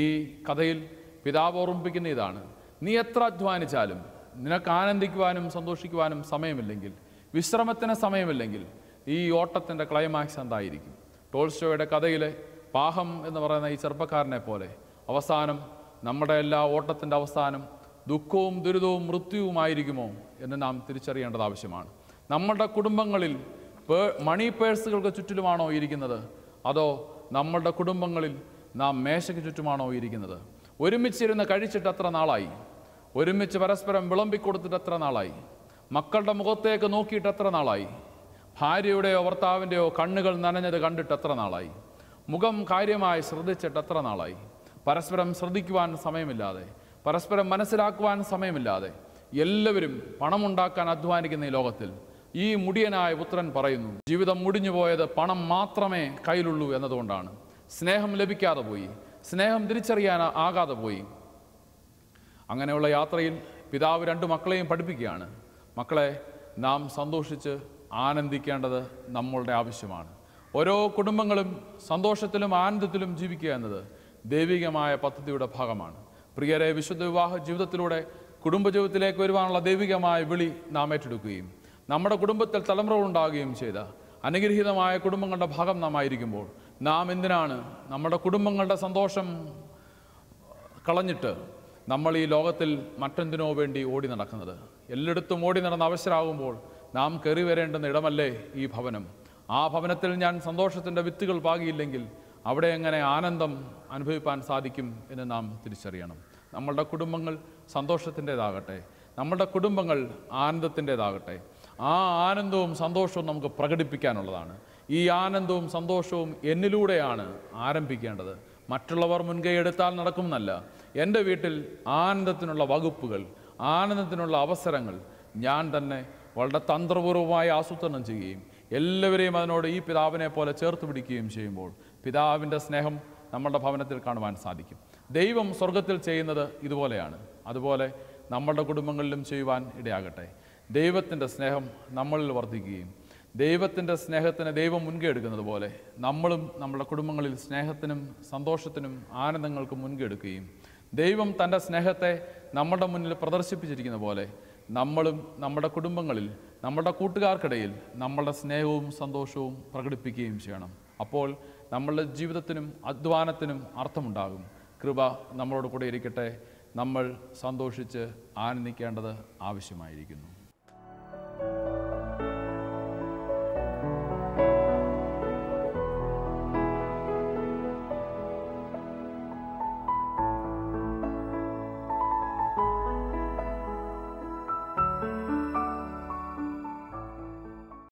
ഈ കഥയിൽ പിതാവ് ഓർമ്മിപ്പിക്കുന്ന ഇതാണ് നീ എത്ര അധ്വാനിച്ചാലും നിനക്ക് ആനന്ദിക്കുവാനും സന്തോഷിക്കുവാനും സമയമില്ലെങ്കിൽ വിശ്രമത്തിന് സമയമില്ലെങ്കിൽ ഈ ഓട്ടത്തിൻ്റെ ക്ലൈമാക്സ് എന്തായിരിക്കും ടോൾസ്റ്റോയുടെ കഥയിലെ പാഹം എന്ന് പറയുന്ന ഈ ചെറുപ്പക്കാരനെ പോലെ അവസാനം നമ്മുടെ എല്ലാ ഓട്ടത്തിൻ്റെ അവസാനം ദുഃഖവും ദുരിതവും മൃത്യുവുമായിരിക്കുമോ എന്ന് നാം തിരിച്ചറിയേണ്ടത് ആവശ്യമാണ് നമ്മുടെ കുടുംബങ്ങളിൽ പേ മണി പേഴ്സുകൾക്ക് ചുറ്റിലുമാണോ ഇരിക്കുന്നത് അതോ നമ്മളുടെ കുടുംബങ്ങളിൽ നാം മേശയ്ക്ക് ചുറ്റുമാണോ ഇരിക്കുന്നത് ഒരുമിച്ചിരുന്ന് കഴിച്ചിട്ട് എത്ര നാളായി ഒരുമിച്ച് പരസ്പരം വിളമ്പിക്കൊടുത്തിട്ട് എത്ര നാളായി മക്കളുടെ മുഖത്തേക്ക് നോക്കിയിട്ട് എത്ര നാളായി ഭാര്യയുടെയോ ഭർത്താവിൻ്റെയോ കണ്ണുകൾ നനഞ്ഞത് കണ്ടിട്ട് എത്ര നാളായി മുഖം കാര്യമായി ശ്രദ്ധിച്ചിട്ട് എത്ര നാളായി പരസ്പരം ശ്രദ്ധിക്കുവാൻ സമയമില്ലാതെ പരസ്പരം മനസ്സിലാക്കുവാൻ സമയമില്ലാതെ എല്ലാവരും പണമുണ്ടാക്കാൻ അധ്വാനിക്കുന്ന ഈ ലോകത്തിൽ ഈ മുടിയനായ പുത്രൻ പറയുന്നു ജീവിതം മുടിഞ്ഞു പോയത് പണം മാത്രമേ കയ്യിലുള്ളൂ എന്നതുകൊണ്ടാണ് സ്നേഹം ലഭിക്കാതെ പോയി സ്നേഹം തിരിച്ചറിയാൻ ആകാതെ പോയി അങ്ങനെയുള്ള യാത്രയിൽ പിതാവ് രണ്ട് മക്കളെയും പഠിപ്പിക്കുകയാണ് മക്കളെ നാം സന്തോഷിച്ച് ആനന്ദിക്കേണ്ടത് നമ്മളുടെ ആവശ്യമാണ് ഓരോ കുടുംബങ്ങളും സന്തോഷത്തിലും ആനന്ദത്തിലും ജീവിക്കുക എന്നത് ദൈവികമായ പദ്ധതിയുടെ ഭാഗമാണ് പ്രിയരെ വിശുദ്ധ വിവാഹ ജീവിതത്തിലൂടെ കുടുംബജീവിതത്തിലേക്ക് വരുവാനുള്ള ദൈവികമായ വിളി നാം ഏറ്റെടുക്കുകയും നമ്മുടെ കുടുംബത്തിൽ തലമുറകളുണ്ടാകുകയും ചെയ്ത അനുഗ്രഹീതമായ കുടുംബങ്ങളുടെ ഭാഗം നാം ആയിരിക്കുമ്പോൾ നാം എന്തിനാണ് നമ്മുടെ കുടുംബങ്ങളുടെ സന്തോഷം കളഞ്ഞിട്ട് നമ്മൾ ഈ ലോകത്തിൽ മറ്റെന്തിനോ വേണ്ടി ഓടി നടക്കുന്നത് എല്ലായിടത്തും ഓടി നടന്ന അവസരമാകുമ്പോൾ നാം കയറി വരേണ്ടുന്ന ഇടമല്ലേ ഈ ഭവനം ആ ഭവനത്തിൽ ഞാൻ സന്തോഷത്തിൻ്റെ വിത്തുകൾ പാകിയില്ലെങ്കിൽ അവിടെ എങ്ങനെ ആനന്ദം അനുഭവിപ്പാൻ സാധിക്കും എന്ന് നാം തിരിച്ചറിയണം നമ്മളുടെ കുടുംബങ്ങൾ സന്തോഷത്തിൻ്റേതാകട്ടെ നമ്മളുടെ കുടുംബങ്ങൾ ആനന്ദത്തിൻ്റേതാകട്ടെ ആ ആനന്ദവും സന്തോഷവും നമുക്ക് പ്രകടിപ്പിക്കാനുള്ളതാണ് ഈ ആനന്ദവും സന്തോഷവും എന്നിലൂടെയാണ് ആരംഭിക്കേണ്ടത് മറ്റുള്ളവർ മുൻകൈ എടുത്താൽ നടക്കുമെന്നല്ല എൻ്റെ വീട്ടിൽ ആനന്ദത്തിനുള്ള വകുപ്പുകൾ ആനന്ദത്തിനുള്ള അവസരങ്ങൾ ഞാൻ തന്നെ വളരെ തന്ത്രപൂർവമായി ആസൂത്രണം ചെയ്യുകയും എല്ലാവരെയും അതിനോട് ഈ പിതാവിനെ പോലെ ചേർത്ത് പിടിക്കുകയും ചെയ്യുമ്പോൾ പിതാവിൻ്റെ സ്നേഹം നമ്മളുടെ ഭവനത്തിൽ കാണുവാൻ സാധിക്കും ദൈവം സ്വർഗത്തിൽ ചെയ്യുന്നത് ഇതുപോലെയാണ് അതുപോലെ നമ്മളുടെ കുടുംബങ്ങളിലും ചെയ്യുവാൻ ഇടയാകട്ടെ ദൈവത്തിൻ്റെ സ്നേഹം നമ്മളിൽ വർദ്ധിക്കുകയും ദൈവത്തിൻ്റെ സ്നേഹത്തിന് ദൈവം മുൻകൈ എടുക്കുന്നത് പോലെ നമ്മളും നമ്മുടെ കുടുംബങ്ങളിൽ സ്നേഹത്തിനും സന്തോഷത്തിനും ആനന്ദങ്ങൾക്കും മുൻകെടുക്കുകയും ദൈവം തൻ്റെ സ്നേഹത്തെ നമ്മുടെ മുന്നിൽ പ്രദർശിപ്പിച്ചിരിക്കുന്ന പോലെ നമ്മളും നമ്മുടെ കുടുംബങ്ങളിൽ നമ്മുടെ കൂട്ടുകാർക്കിടയിൽ നമ്മളുടെ സ്നേഹവും സന്തോഷവും പ്രകടിപ്പിക്കുകയും ചെയ്യണം അപ്പോൾ നമ്മളുടെ ജീവിതത്തിനും അധ്വാനത്തിനും അർത്ഥമുണ്ടാകും കൃപ നമ്മളോട് കൂടെ ഇരിക്കട്ടെ നമ്മൾ സന്തോഷിച്ച് ആനന്ദിക്കേണ്ടത് ആവശ്യമായിരിക്കുന്നു